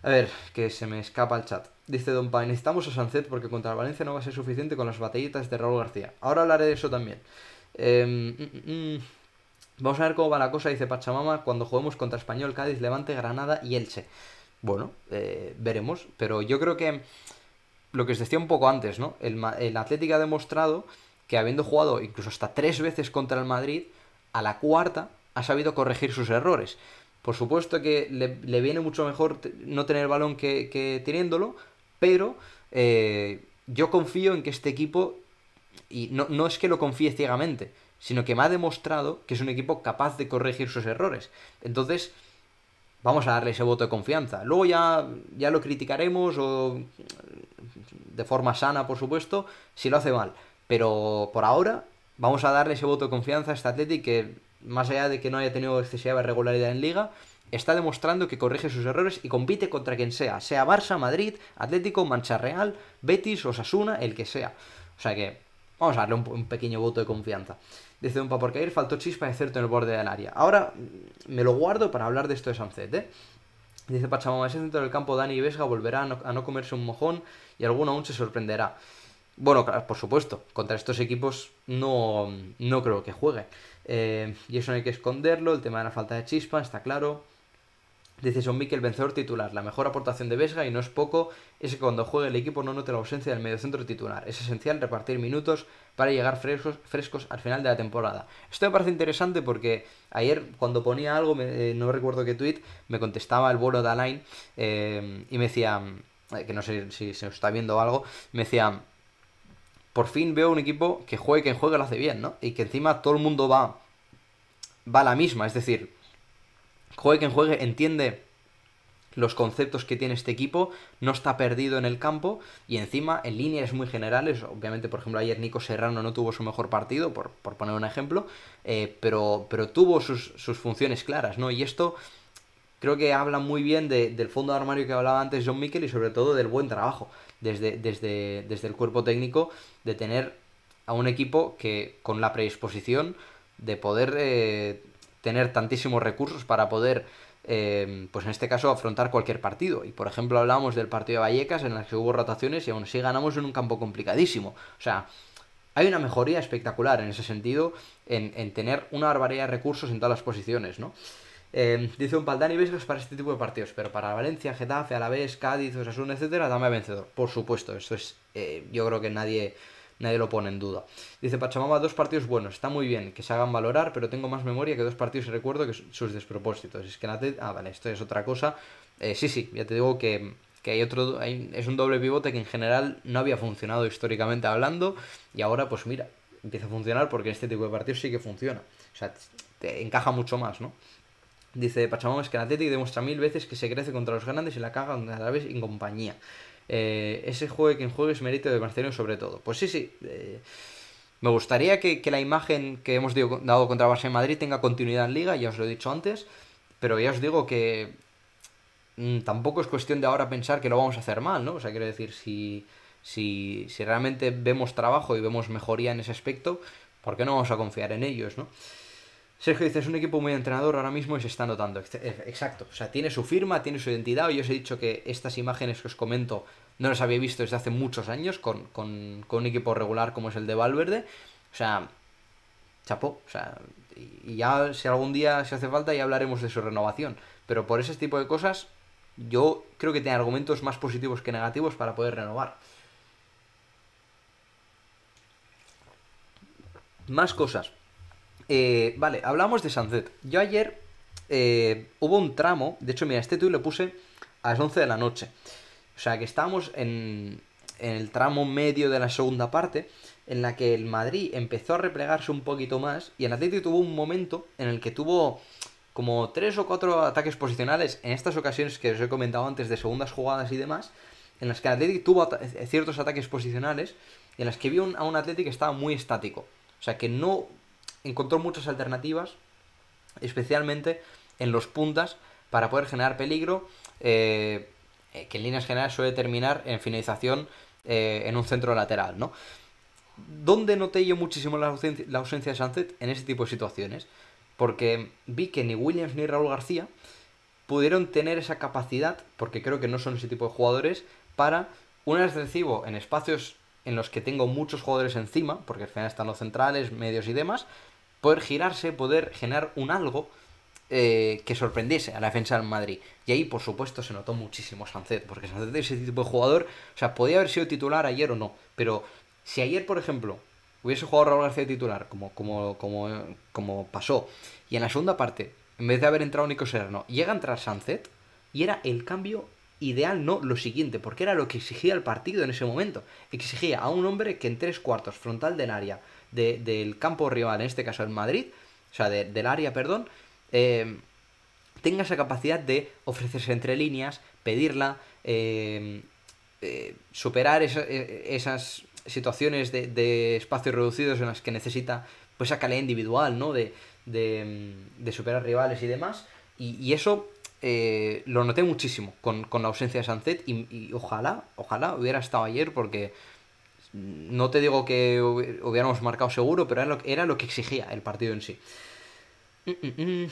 A ver, que se me escapa el chat. Dice Don Pai, necesitamos a Sanzet porque contra el Valencia no va a ser suficiente con las batallitas de Raúl García. Ahora hablaré de eso también. Em, mm, mm, mm. vamos a ver cómo va la cosa, dice Pachamama, cuando juguemos contra Español, Cádiz, Levante, Granada y Elche. Bueno, eh, veremos, pero yo creo que lo que os decía un poco antes, ¿no? El, el Atlético ha demostrado que habiendo jugado incluso hasta tres veces contra el Madrid, a la cuarta ha sabido corregir sus errores. Por supuesto que le, viene mucho mejor no tener el balón que, teniéndolo, pero eh, yo confío en que este equipo, y no, es que lo confíe ciegamente, sino que me ha demostrado que es un equipo capaz de corregir sus errores. Entonces, vamos a darle ese voto de confianza. Luego ya, ya lo criticaremos, o de forma sana, por supuesto, si lo hace mal. Pero por ahora, vamos a darle ese voto de confianza a este Athletic que más allá de que no haya tenido excesiva regularidad en liga, está demostrando que corrige sus errores y compite contra quien sea, sea Barça, Madrid, Atlético, Mancha Real, Betis, Osasuna, el que sea. O sea que vamos a darle un, pequeño voto de confianza. Dice un por caer, faltó chispa de cierto en el borde del área. Ahora mm, me lo guardo para hablar de esto de Sancet, ¿eh? Dice Pachamama, ese dentro del campo Dani y Vesga volverá a no, comerse un mojón y alguno aún se sorprenderá. Bueno, claro, por supuesto, contra estos equipos no, no creo que juegue. Eh, y eso no hay que esconderlo, el tema de la falta de chispa, está claro. Dice Son el vencedor titular. La mejor aportación de Vesga, y no es poco, es que cuando juegue el equipo no note la ausencia del mediocentro titular. Es esencial repartir minutos para llegar frescos, frescos al final de la temporada. Esto me parece interesante porque ayer cuando ponía algo, eh, no recuerdo qué tweet, me contestaba el vuelo de Alain eh, y me decía, que no sé si se está viendo algo, me decía por fin veo un equipo que juegue, que juegue, lo hace bien, ¿no? Y que encima todo el mundo va, va a la misma, es decir, juegue quien juegue, entiende los conceptos que tiene este equipo, no está perdido en el campo y encima en líneas muy generales, obviamente por ejemplo ayer Nico Serrano no tuvo su mejor partido, por, poner un ejemplo, eh, pero, pero tuvo sus, funciones claras, ¿no? Y esto creo que habla muy bien del fondo de armario que hablaba antes John Mikel y sobre todo del buen trabajo desde, desde, desde el cuerpo técnico, de tener a un equipo que con la predisposición de poder eh, tener tantísimos recursos para poder, eh, pues en este caso, afrontar cualquier partido. Y por ejemplo, hablábamos del partido de Vallecas en el que hubo rotaciones y aún así ganamos en un campo complicadísimo. O sea, hay una mejoría espectacular en ese sentido, en, en tener una barbaridad de recursos en todas las posiciones, ¿no? Em, dice un Paldani Vesgas para este tipo de partidos, pero para Valencia, Getafe, Alavés, Cádiz, Osasuna, etcétera, dame vencedor. Por supuesto, esto es. Eh, yo creo que nadie. Nadie lo pone en duda. Dice Pachamama, dos partidos buenos, está muy bien, que se hagan valorar, pero tengo más memoria que dos partidos y recuerdo que sus despropósitos. Es que Ah, vale, esto es otra cosa. Eh, sí, sí, ya te digo que, hay otro... es un doble pivote que en general no había funcionado históricamente hablando y ahora pues mira, empieza a funcionar porque en este tipo de partidos sí que funciona. O sea, te encaja mucho más, ¿no? Dice, pachamón es que el Atlético demuestra mil veces que se crece contra los grandes y la caga donde la vez en compañía. Eh, ese juego quien juegue es mérito de Marcelo sobre todo. Pues sí, sí. Eh, me gustaría que, la imagen que hemos dado contra Barça en Madrid tenga continuidad en liga, ya os lo he dicho antes, pero ya os digo que mm, tampoco es cuestión de ahora pensar que lo vamos a hacer mal, ¿no? O sea, quiero decir, si, si, si realmente vemos trabajo y vemos mejoría en ese aspecto, ¿por qué no vamos a confiar en ellos, ¿no? Sergio dice, es un equipo muy entrenador ahora mismo y se está notando. Eh, exacto, o sea, tiene su firma, tiene su identidad. Yo os he dicho que estas imágenes que os comento no las había visto desde hace muchos años con, con un equipo regular como es el de Valverde. O sea, chapó, o sea, y ya si algún día se hace falta ya hablaremos de su renovación. Pero por ese tipo de cosas yo creo que tiene argumentos más positivos que negativos para poder renovar. Más cosas. Eh, vale, hablamos de Sanzet, Yo ayer eh, hubo un tramo, de hecho, mira, este tuit lo puse a las 11 de la noche. O sea, que estábamos en, en el tramo medio de la segunda parte, en la que el Madrid empezó a replegarse un poquito más y el Atlético tuvo un momento en el que tuvo como tres o cuatro ataques posicionales en estas ocasiones que os he comentado antes de segundas jugadas y demás, en las que el Atlético tuvo ciertos ataques posicionales y en las que vio a un Atlético que estaba muy estático. O sea, que no encontró muchas alternativas, especialmente en los puntas, para poder generar peligro, eh, eh, que en líneas generales suele terminar en finalización eh, en un centro lateral, ¿no? ¿Dónde noté yo muchísimo la ausencia, de sunset en ese tipo de situaciones? Porque vi que ni Williams ni Raúl García pudieron tener esa capacidad, porque creo que no son ese tipo de jugadores, para un ascensivo en espacios en los que tengo muchos jugadores encima, porque al final están los centrales, medios y demás, poder girarse, poder generar un algo eh, que sorprendiese a la defensa del Madrid. Y ahí, por supuesto, se notó muchísimo Sanzet. porque Sanzet es ese tipo de jugador, o sea, podía haber sido titular ayer o no, pero si ayer, por ejemplo, hubiese jugado Raúl García de titular, como, como, como, pasó, y en la segunda parte, en vez de haber entrado Nico Serrano, llega a entrar Sanzet, y era el cambio ideal, no lo siguiente, porque era lo que exigía el partido en ese momento. Exigía a un hombre que en tres cuartos, frontal del área, del campo rival, en este caso el Madrid, o sea, del área, perdón, eh, tenga esa capacidad de ofrecerse entre líneas, pedirla, eh, eh, superar e, esas situaciones de, de, espacios reducidos en las que necesita pues esa calidad individual, ¿no? De, de, superar rivales y demás. Y, eso lo noté muchísimo con, la ausencia de Sanzet y, y, ojalá, ojalá hubiera estado ayer porque no te digo que hubiéramos marcado seguro, pero era lo, era lo que exigía el partido en sí. Mm, mm, mm.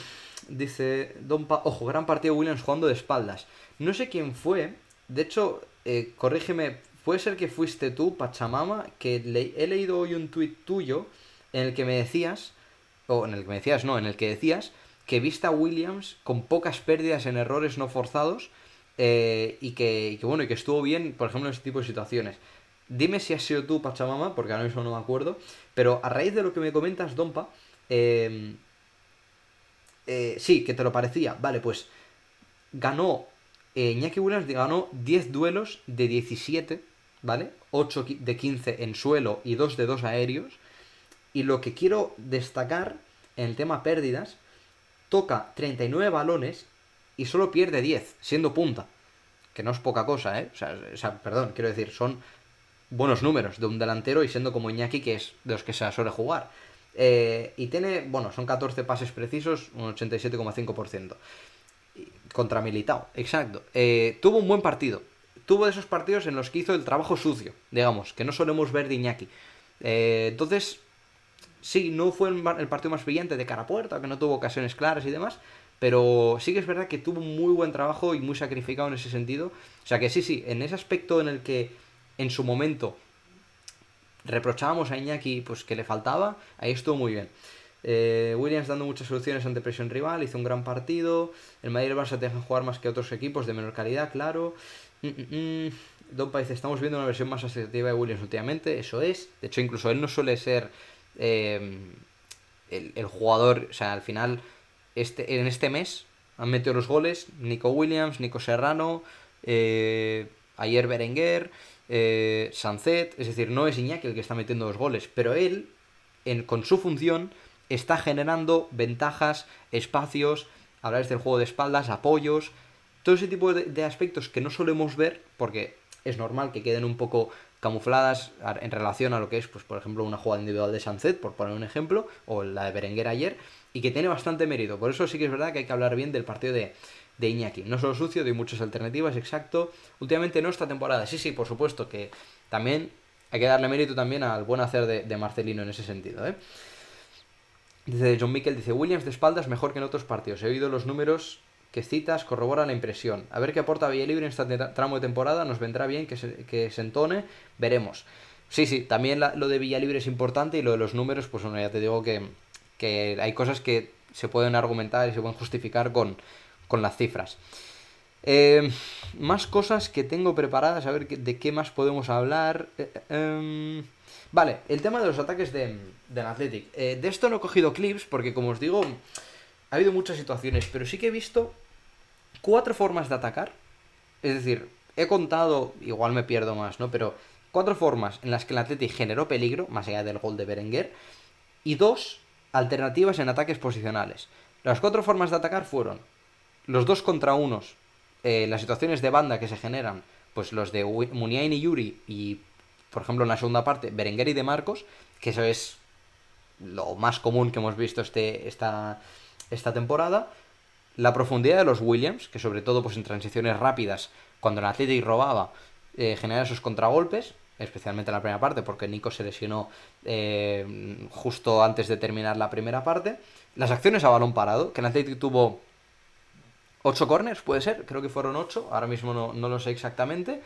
Dice Don Ojo, gran partido Williams jugando de espaldas. No sé quién fue. De hecho, eh, corrígeme, puede ser que fuiste tú, Pachamama, que he leído hoy un tuit tuyo en el que me decías, o en el que me decías, no, en el que decías que a Williams con pocas pérdidas en errores no forzados eh, y, que, y bueno, y que estuvo bien, por ejemplo, en este tipo de situaciones dime si has sido tú, Pachamama, porque ahora mismo no me acuerdo, pero a raíz de lo que me comentas, Dompa, em, eh, sí, que te lo parecía, vale, pues ganó, eh, Iñaki ganó 10 duelos de 17, ¿vale? 8 de 15 en suelo y 2 de 2 aéreos, y lo que quiero destacar en el tema pérdidas, toca 39 balones y solo pierde 10, siendo punta. Que no es poca cosa, ¿eh? O sea, o sea perdón, quiero decir, son buenos números de un delantero y siendo como Iñaki, que es de los que se suele jugar. Eh, y tiene, bueno, son 14 pases precisos, un 87,5%. Contra Militao, exacto. Eh, tuvo un buen partido. Tuvo de esos partidos en los que hizo el trabajo sucio, digamos, que no solemos ver de Iñaki. Eh, entonces, sí, no fue el partido más brillante de cara a puerta, que no tuvo ocasiones claras y demás, pero sí que es verdad que tuvo muy buen trabajo y muy sacrificado en ese sentido. O sea que sí, sí, en ese aspecto en el que en su momento reprochábamos a Iñaki pues, que le faltaba, ahí estuvo muy bien. Eh, Williams dando muchas soluciones ante presión rival, hizo un gran partido. El Madrid y el Barça dejan jugar más que otros equipos de menor calidad, claro. Mm -mm. mm. Don estamos viendo una versión más asertiva de Williams últimamente, eso es. De hecho, incluso él no suele ser eh, el, jugador, o sea, al final, este, en este mes han metido los goles Nico Williams, Nico Serrano, eh, ayer Berenguer eh, es decir, no es Iñaki el que está metiendo los goles, pero él, en, con su función, está generando ventajas, espacios, habláis del juego de espaldas, apoyos, todo ese tipo de, aspectos que no solemos ver, porque es normal que queden un poco camufladas en relación a lo que es, pues, por ejemplo, una jugada individual de Sancet, por poner un ejemplo, o la de Berenguer ayer, y que tiene bastante mérito. Por eso sí que es verdad que hay que hablar bien del partido de, de Iñaki. No solo sucio, de muchas alternativas, exacto. Últimamente no esta temporada, sí, sí, por supuesto que también hay que darle mérito también al buen hacer de, Marcelino en ese sentido. ¿eh? Dice John Mikel, dice Williams de espaldas mejor que en otros partidos. He oído los números que citas, corroboran la impresión. A ver qué aporta Libre en este tramo de temporada, nos vendrá bien que se, entone, veremos. Sí, sí, también lo de Libre es importante y lo de los números, pues bueno, ya te digo que, que hay cosas que se pueden argumentar y se pueden justificar con, con las cifras. Eh, más cosas que tengo preparadas, a ver de qué más podemos hablar. Eh, em, vale, el tema de los ataques de, del Athletic. Eh, de esto no he cogido clips porque, como os digo, ha habido muchas situaciones, pero sí que he visto cuatro formas de atacar. Es decir, he contado, igual me pierdo más, ¿no? Pero cuatro formas en las que el Athletic generó peligro, más allá del gol de Berenguer, y dos alternativas en ataques posicionales. Las cuatro formas de atacar fueron los dos contra unos, eh, las situaciones de banda que se generan, pues los de Muniain y Yuri y, por ejemplo, en la segunda parte, Berenguer y de Marcos, que eso es lo más común que hemos visto este, esta, esta temporada. La profundidad de los Williams, que sobre todo pues, en transiciones rápidas, cuando el Athletic robaba, eh, sus esos contragolpes, especialmente en la primera parte, porque Nico se lesionó eh, justo antes de terminar la primera parte. Las acciones a balón parado, que el Athletic tuvo 8 corners, puede ser, creo que fueron ocho, ahora mismo no, lo sé exactamente.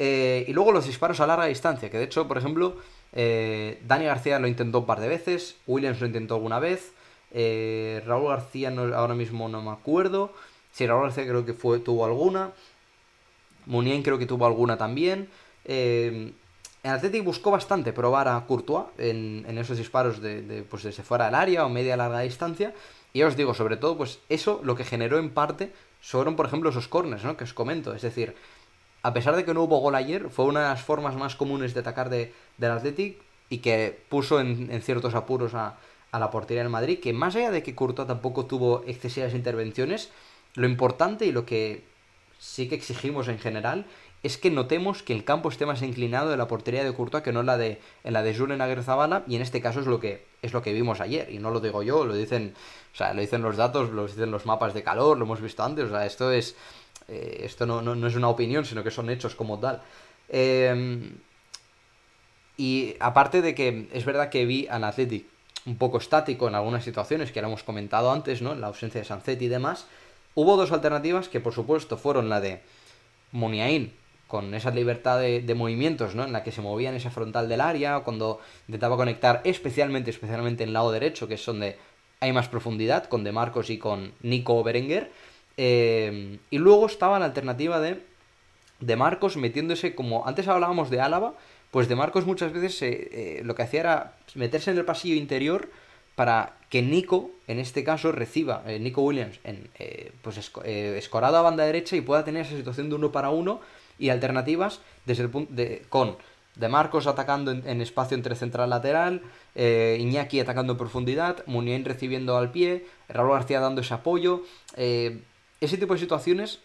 Eh, y luego los disparos a larga distancia, que de hecho, por ejemplo, eh, Dani García lo intentó un par de veces, Williams lo intentó alguna vez, eh, Raúl García ahora mismo no me acuerdo, si sí, Raúl García creo que tuvo alguna, Munien creo que tuvo alguna también. el Athletic buscó bastante probar a Courtois en, esos disparos de, de, pues, fuera del área o media larga distancia, y os digo, sobre todo, pues eso lo que generó en parte fueron, por ejemplo, esos corners, ¿no? Que os comento. Es decir, a pesar de que no hubo gol ayer, fue una de las formas más comunes de atacar de, del Athletic y que puso en, ciertos apuros a, a, la portería del Madrid, que más allá de que Courtois tampoco tuvo excesivas intervenciones, lo importante y lo que sí que exigimos en general es que notemos que el campo esté más inclinado de la portería de Courtois que no la de en la de Julen y en este caso es lo que es lo que vimos ayer y no lo digo yo lo dicen sea lo dicen los datos lo dicen los mapas de calor lo hemos visto antes o sea esto es eh, esto no, es una opinión sino que son hechos como tal em, y aparte de que es verdad que vi al Athletic un poco estático en algunas situaciones que ya hemos comentado antes no en la ausencia de Sancet y demás hubo dos alternativas que por supuesto fueron la de Muniain con esa libertad de, movimientos, ¿no? En la que se movía en esa frontal del área, cuando intentaba conectar especialmente, especialmente en el lado derecho, que es donde hay más profundidad, con De Marcos y con Nico Berenguer. Eh, y luego estaba la alternativa de De Marcos metiéndose, como antes hablábamos de Álava, pues De Marcos muchas veces eh, eh, lo que hacía era meterse en el pasillo interior para que Nico, en este caso, reciba, Nico Williams, en, pues escorado a banda derecha y pueda tener esa situación de uno para uno y alternativas desde el punto de, con de Marcos atacando en, espacio entre central lateral, eh, Iñaki atacando en profundidad, Munien recibiendo al pie, Raúl García dando ese apoyo. Eh, ese tipo de situaciones,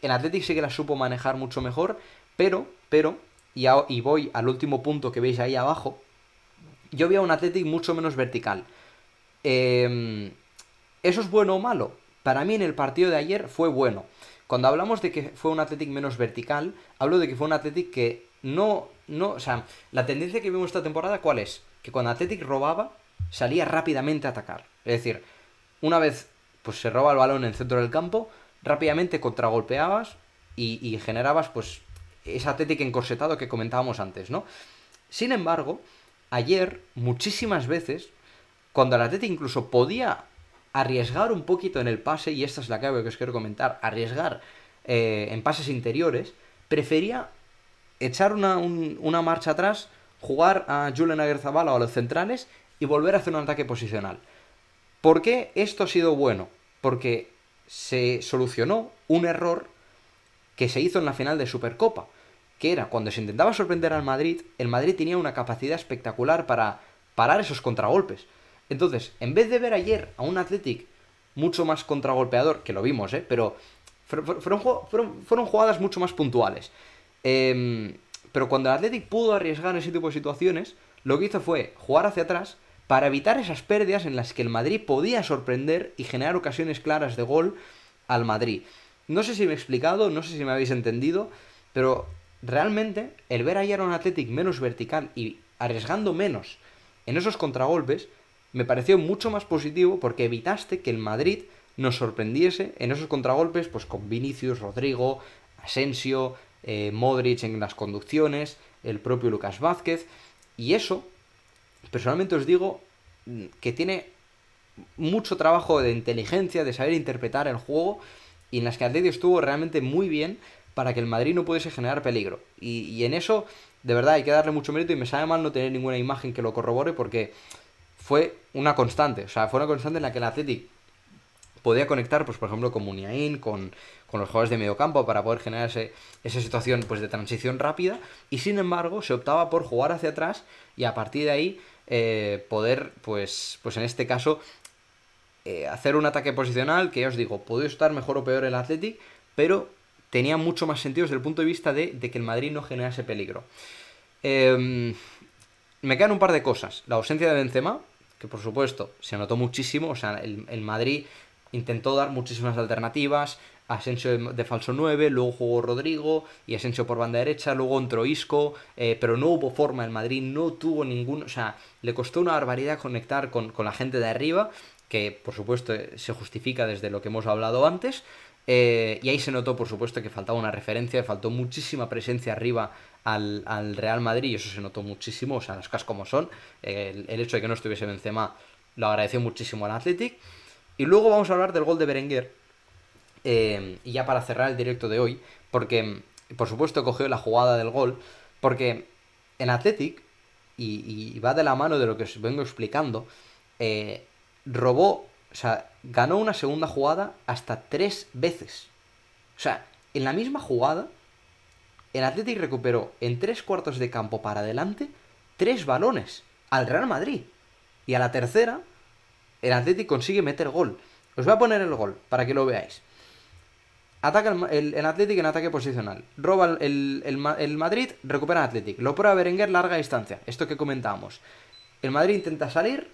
el Athletic sí que las supo manejar mucho mejor, pero, pero, y, voy al último punto que veis ahí abajo, yo veo a un Athletic mucho menos vertical. Eh, ¿Eso es bueno o malo? Para mí en el partido de ayer fue bueno. Cuando hablamos de que fue un Athletic menos vertical, hablo de que fue un Athletic que no, no, o sea, la tendencia que vimos esta temporada, ¿cuál es? Que cuando Athletic robaba, salía rápidamente a atacar. Es decir, una vez pues se roba el balón en el centro del campo, rápidamente contragolpeabas y, y generabas pues ese Athletic encorsetado que comentábamos antes, ¿no? Sin embargo, ayer muchísimas veces, cuando el Athletic incluso podía arriesgar un poquito en el pase, y esta es la clave que os quiero comentar, arriesgar eh, en pases interiores, prefería echar una, una marcha atrás, jugar a Julen Aguerzabala o a los centrales y volver a hacer un ataque posicional. ¿Por qué esto ha sido bueno? Porque se solucionó un error que se hizo en la final de Supercopa, que era cuando se intentaba sorprender al Madrid, el Madrid tenía una capacidad espectacular para parar esos contragolpes. Entonces, en vez de ver ayer a un Athletic mucho más contragolpeador, que lo vimos, ¿eh? pero fueron, jugadas mucho más puntuales. Em, pero cuando el Athletic pudo arriesgar en ese tipo de situaciones, lo que hizo fue jugar hacia atrás para evitar esas pérdidas en las que el Madrid podía sorprender y generar ocasiones claras de gol al Madrid. No sé si me he explicado, no sé si me habéis entendido, pero realmente el ver ayer a un Athletic menos vertical y arriesgando menos en esos contragolpes me pareció mucho más positivo porque evitaste que el Madrid nos sorprendiese en esos contragolpes, pues con Vinicius, Rodrigo, Asensio, eh, Modric en las conducciones, el propio Lucas Vázquez. Y eso, personalmente os digo, mm, que tiene mucho trabajo de inteligencia, de saber interpretar el juego, y en las que Atleti estuvo realmente muy bien para que el Madrid no pudiese generar peligro. Y, y en eso, de verdad, hay que darle mucho mérito y me sabe mal no tener ninguna imagen que lo corrobore porque fue una constante. O sea, fue una constante en la que el Athletic podía conectar, pues por ejemplo, con Muniain, con, con los jugadores de campo, para poder generar esa situación pues, de transición rápida. Y sin embargo, se optaba por jugar hacia atrás y a partir de ahí eh, poder, pues, pues en este caso, eh, hacer un ataque posicional que ya os digo, podía estar mejor o peor el Athletic, pero tenía mucho más sentido desde el punto de vista de, que el Madrid no generase peligro. Em, me quedan un par de cosas. La ausencia de Benzema, que por supuesto se notó muchísimo, o sea, el, Madrid intentó dar muchísimas alternativas, Asensio de falso 9, luego jugó Rodrigo y Asensio por banda derecha, luego entró Isco, eh, pero no hubo forma, el Madrid no tuvo ningún, o sea, le costó una barbaridad conectar con, la gente de arriba, que por supuesto eh, se justifica desde lo que hemos hablado antes, eh, y ahí se notó por supuesto que faltaba una referencia, faltó muchísima presencia arriba al, Real Madrid y eso se notó muchísimo, o sea, las casas como son. El, hecho de que no estuviese Benzema lo agradeció muchísimo al Athletic. Y luego vamos a hablar del gol de Berenguer. Eh, y ya para cerrar el directo de hoy, porque por supuesto cogió la jugada del gol, porque en Athletic, y, va de la mano de lo que os vengo explicando, eh, robó, o sea, ganó una segunda jugada hasta tres veces. O sea, en la misma jugada el Athletic recuperó en tres cuartos de campo para adelante tres balones al Real Madrid. Y a la tercera, el Athletic consigue meter gol. Os voy a poner el gol para que lo veáis. Ataca el, el, en ataque posicional. Roba el, Madrid, recupera el Athletic. Lo prueba Berenguer larga distancia. Esto que comentábamos. El Madrid intenta salir,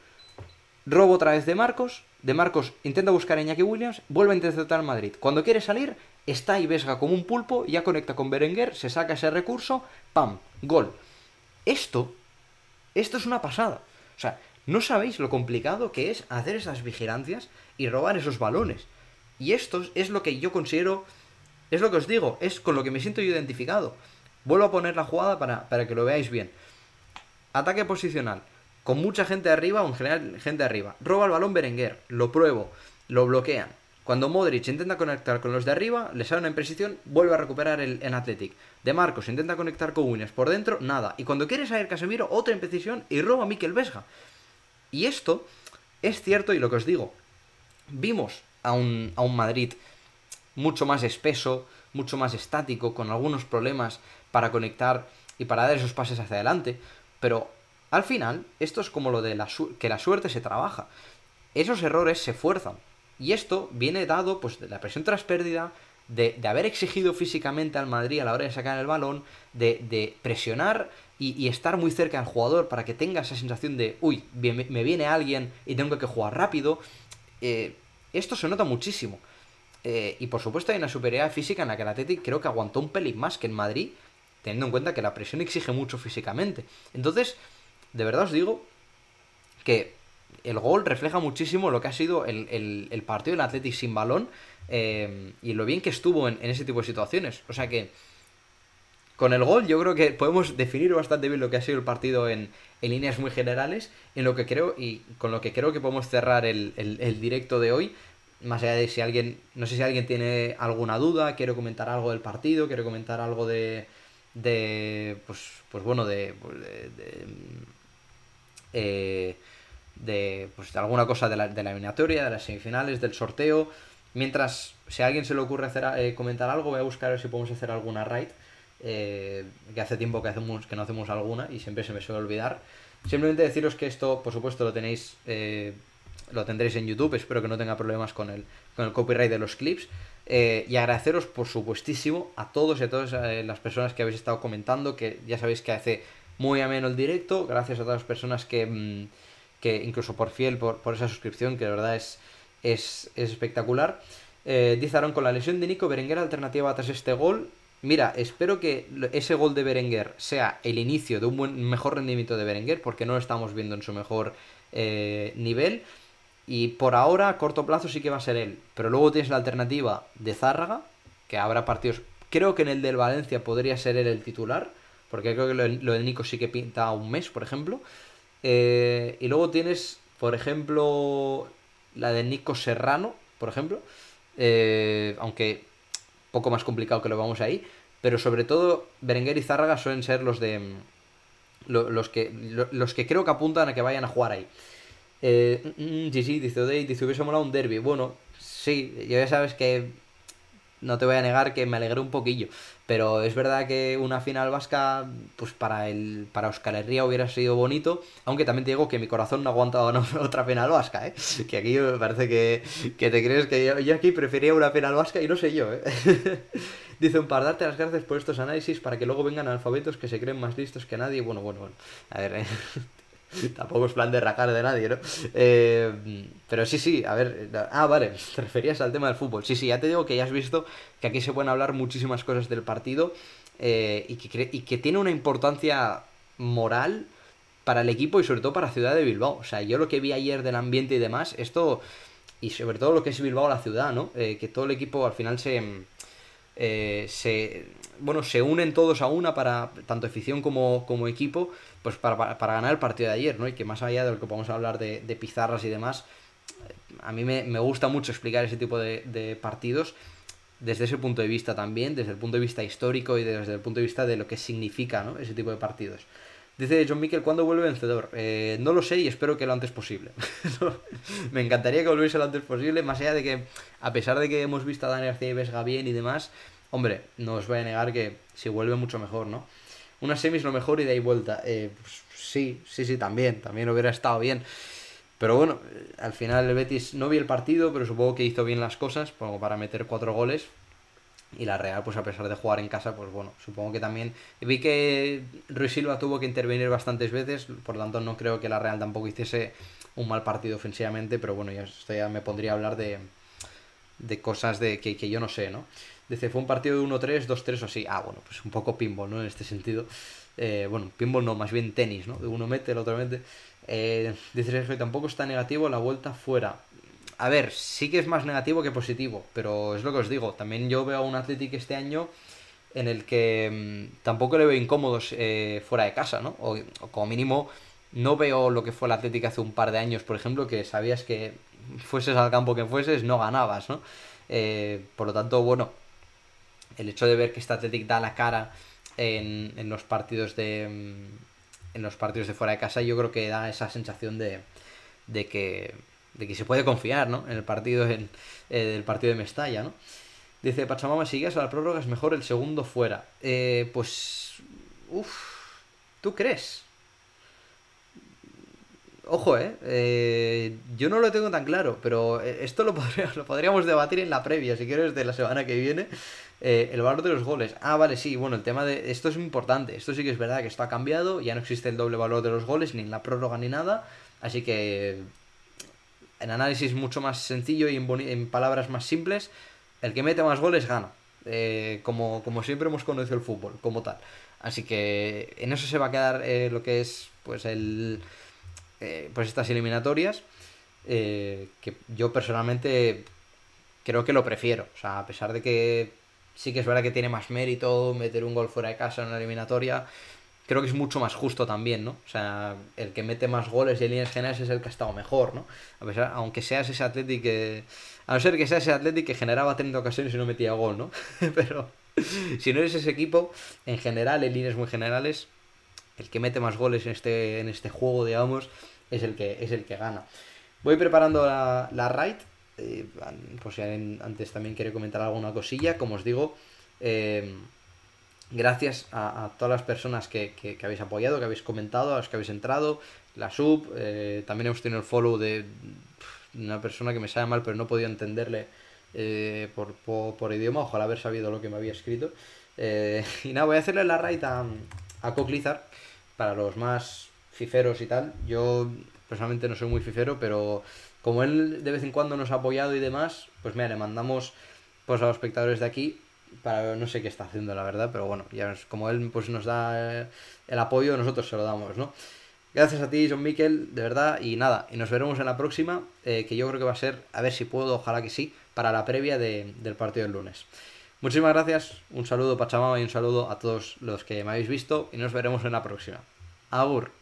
robo otra vez de Marcos, de Marcos intenta buscar a Iñaki Williams, vuelve a interceptar Madrid. Cuando quiere salir, está y Vesga como un pulpo, ya conecta con Berenguer, se saca ese recurso, ¡pam! Gol. Esto, esto es una pasada. O sea, no sabéis lo complicado que es hacer esas vigilancias y robar esos balones. Y esto es lo que yo considero, es lo que os digo, es con lo que me siento yo identificado. Vuelvo a poner la jugada para, para que lo veáis bien. Ataque posicional con mucha gente arriba o en general gente arriba. Roba el balón Berenguer, lo pruebo, lo bloquean. Cuando Modric intenta conectar con los de arriba, le sale una imprecisión, vuelve a recuperar el, en Athletic. De Marcos intenta conectar con Winners por dentro, nada. Y cuando quiere salir Casemiro, otra imprecisión y roba a Mikel Vesga. Y esto es cierto y lo que os digo. Vimos a un, a un Madrid mucho más espeso, mucho más estático, con algunos problemas para conectar y para dar esos pases hacia adelante. Pero al final, esto es como lo de que la suerte se trabaja. Esos errores se fuerzan. Y esto viene dado pues, de la presión tras pérdida, de, haber exigido físicamente al Madrid a la hora de sacar el balón, de, presionar y, estar muy cerca al jugador para que tenga esa sensación de, uy, me viene alguien y tengo que jugar rápido. Eh, esto se nota muchísimo. Eh, y por supuesto hay una superioridad física en la que el Atletic creo que aguantó un pelín más que en Madrid, teniendo en cuenta que la presión exige mucho físicamente. Entonces, de verdad os digo que el gol refleja muchísimo lo que ha sido el, partido del Athletic sin balón eh, y lo bien que estuvo en, ese tipo de situaciones. O sea que con el gol yo creo que podemos definir bastante bien lo que ha sido el partido en, líneas muy generales, en lo que creo y con lo que creo que podemos cerrar el, directo de hoy. Más allá de si alguien, no sé si alguien tiene alguna duda, quiero comentar algo del partido, quiero comentar algo de, de pues, pues bueno, de pues, eh, de pues, alguna cosa de la, de eliminatoria, de las semifinales, del sorteo. Mientras, si a alguien se le ocurre hacer, eh, comentar algo, voy a buscar si podemos hacer alguna raid. Eh, que hace tiempo que, hacemos, que no hacemos alguna y siempre se me suele olvidar. Simplemente deciros que esto, por supuesto, lo tenéis. Eh, lo tendréis en YouTube. Espero que no tenga problemas con el, con el copyright de los clips. y agradeceros, por supuestísimo, a todos y a todas las personas que habéis estado comentando. Que ya sabéis que hace muy ameno el directo, gracias a todas las personas que, mm, incluso por fiel, por, esa suscripción, que de verdad es, es, espectacular. Eh, con la lesión de Nico Berenguer alternativa tras este gol. Mira, espero que ese gol de Berenguer sea el inicio de un buen, mejor rendimiento de Berenguer, porque no lo estamos viendo en su mejor eh, nivel. Y por ahora, a corto plazo, sí que va a ser él. Pero luego tienes la alternativa de Zárraga, que habrá partidos. Creo que en el del Valencia podría ser él el titular porque creo que lo, de Nico sí que pinta un mes, por ejemplo. Eh, y luego tienes, por ejemplo, la de Nico Serrano, por ejemplo, eh, aunque poco más complicado que lo vamos ahí, pero sobre todo Berenguer y Zárraga suelen ser los de mm, los que los que creo que apuntan a que vayan a jugar ahí. Eh, mm, mm, sí, dice Odey, dice hubiese molado un derby. Bueno, sí, ya sabes que no te voy a negar que me alegré un poquillo. Pero es verdad que una final vasca, pues para el para Euskal Herria hubiera sido bonito, aunque también te digo que mi corazón no ha aguantado otra final vasca, ¿eh? Que aquí me parece que, que te crees que yo, aquí prefería una final vasca y no sé yo, ¿eh? un par, darte las gracias por estos análisis, para que luego vengan alfabetos que se creen más listos que nadie. Bueno, bueno, bueno. A ver, ¿eh? Tampoco es plan de racar de nadie, ¿no? Eh, pero sí, sí, a ver. Ah, vale, te referías al tema del fútbol. Sí, sí, ya te digo que ya has visto que aquí se pueden hablar muchísimas cosas del partido eh, y, que y que tiene una importancia moral para el equipo y sobre todo para la Ciudad de Bilbao. O sea, yo lo que vi ayer del ambiente y demás, esto. Y sobre todo lo que es Bilbao, la ciudad, ¿no? Eh, que todo el equipo al final se. se bueno, se unen todos a una para, tanto afición como, como equipo, pues para, ganar el partido de ayer, ¿no? Y que más allá de lo que podemos hablar de, pizarras y demás, a mí me, gusta mucho explicar ese tipo de, de, partidos desde ese punto de vista también, desde el punto de vista histórico y desde el punto de vista de lo que significa ¿no? ese tipo de partidos. Dice John Mikel, ¿cuándo vuelve vencedor? Eh, no lo sé y espero que lo antes posible. me encantaría que volviese lo antes posible, más allá de que, a pesar de que hemos visto a Daniel García y bien y demás, Hombre, no os voy a negar que si vuelve mucho mejor, ¿no? Una semis lo mejor y de ahí vuelta. Eh, pues sí, sí, sí, también, también hubiera estado bien. Pero bueno, eh, al final el Betis no vi el partido, pero supongo que hizo bien las cosas como para meter cuatro goles. Y la Real, pues a pesar de jugar en casa, pues bueno, supongo que también. Vi que Ruiz Silva tuvo que intervenir bastantes veces, por lo tanto no creo que la Real tampoco hiciese un mal partido ofensivamente, pero bueno, ya, esto me pondría a hablar de, cosas de que yo no sé, ¿no? Dice, fue un partido de 1-3, 2-3 o así. Ah, bueno, pues un poco pinball, ¿no? En este sentido. Eh, bueno, pinball no, más bien tenis, ¿no? De uno mete, el otro mete. Eh, dice Sergio, tampoco está negativo la vuelta fuera. A ver, sí que es más negativo que positivo, pero es lo que os digo. También yo veo a un Athletic este año en el que mm, tampoco le veo incómodos eh, fuera de casa, ¿no? O, como mínimo, no veo lo que fue el Athletic hace un par de años, por ejemplo, que sabías que fueses al campo que fueses, no ganabas, ¿no? por lo tanto, bueno, el hecho de ver que este da la cara en, los partidos de mm, en los partidos de fuera de casa yo creo que da esa sensación de, de que de que se puede confiar ¿no? en el partido en, eh, partido de Mestalla ¿no? dice Pachamama si llegas a la prórroga es mejor el segundo fuera eh, pues uff tú crees Ojo, eh, ¿eh? Yo no lo tengo tan claro, pero eh, esto lo, podríamos, lo podríamos debatir en la previa, si quieres, de la semana que viene. Eh, el valor de los goles. Ah, vale, sí, bueno, el tema de. Esto es importante. Esto sí que es verdad que esto ha cambiado. Ya no existe el doble valor de los goles, ni en la prórroga ni nada. Así que. En análisis mucho más sencillo y en, palabras más simples, el que mete más goles gana. como, siempre hemos conocido el fútbol, como tal. Así que en eso se va a quedar lo que es pues el eh, pues estas eliminatorias, eh, que yo personalmente creo que lo prefiero. O sea, a pesar de que sí que es verdad que tiene más mérito meter un gol fuera de casa en una eliminatoria, creo que es mucho más justo también, ¿no? O sea, el que mete más goles y en líneas generales es el que ha estado mejor, ¿no? A pesar, aunque seas ese Atlético que... A no ser que sea ese Atlético que generaba 30 ocasiones y no metía gol, ¿no? Pero si no eres ese equipo, en general, en líneas muy generales, el que mete más goles en este, en este juego, digamos, es el que, es el que gana. Voy preparando la, raid. Eh, por si alguien antes también quiere comentar alguna cosilla, como os digo, eh, gracias a, todas las personas que, habéis apoyado, que habéis comentado, a los que habéis entrado, la sub, eh, también hemos tenido el follow de una persona que me sabe mal, pero no podía podido entenderle por, por, idioma, ojalá haber sabido lo que me había escrito. y nada, voy a hacerle la raid a, a para los más fiferos y tal. Yo personalmente no soy muy fifero, pero como él de vez en cuando nos ha apoyado y demás, pues mira, le mandamos pues a los espectadores de aquí para no sé qué está haciendo la verdad, pero bueno, ya como él pues nos da el apoyo, nosotros se lo damos, ¿no? Gracias a ti, John Miquel, de verdad, y nada, y nos veremos en la próxima, eh, que yo creo que va a ser, a ver si puedo, ojalá que sí, para la previa de, del partido del lunes. Muchísimas gracias, un saludo Pachamama y un saludo a todos los que me habéis visto y nos veremos en la próxima. Agur.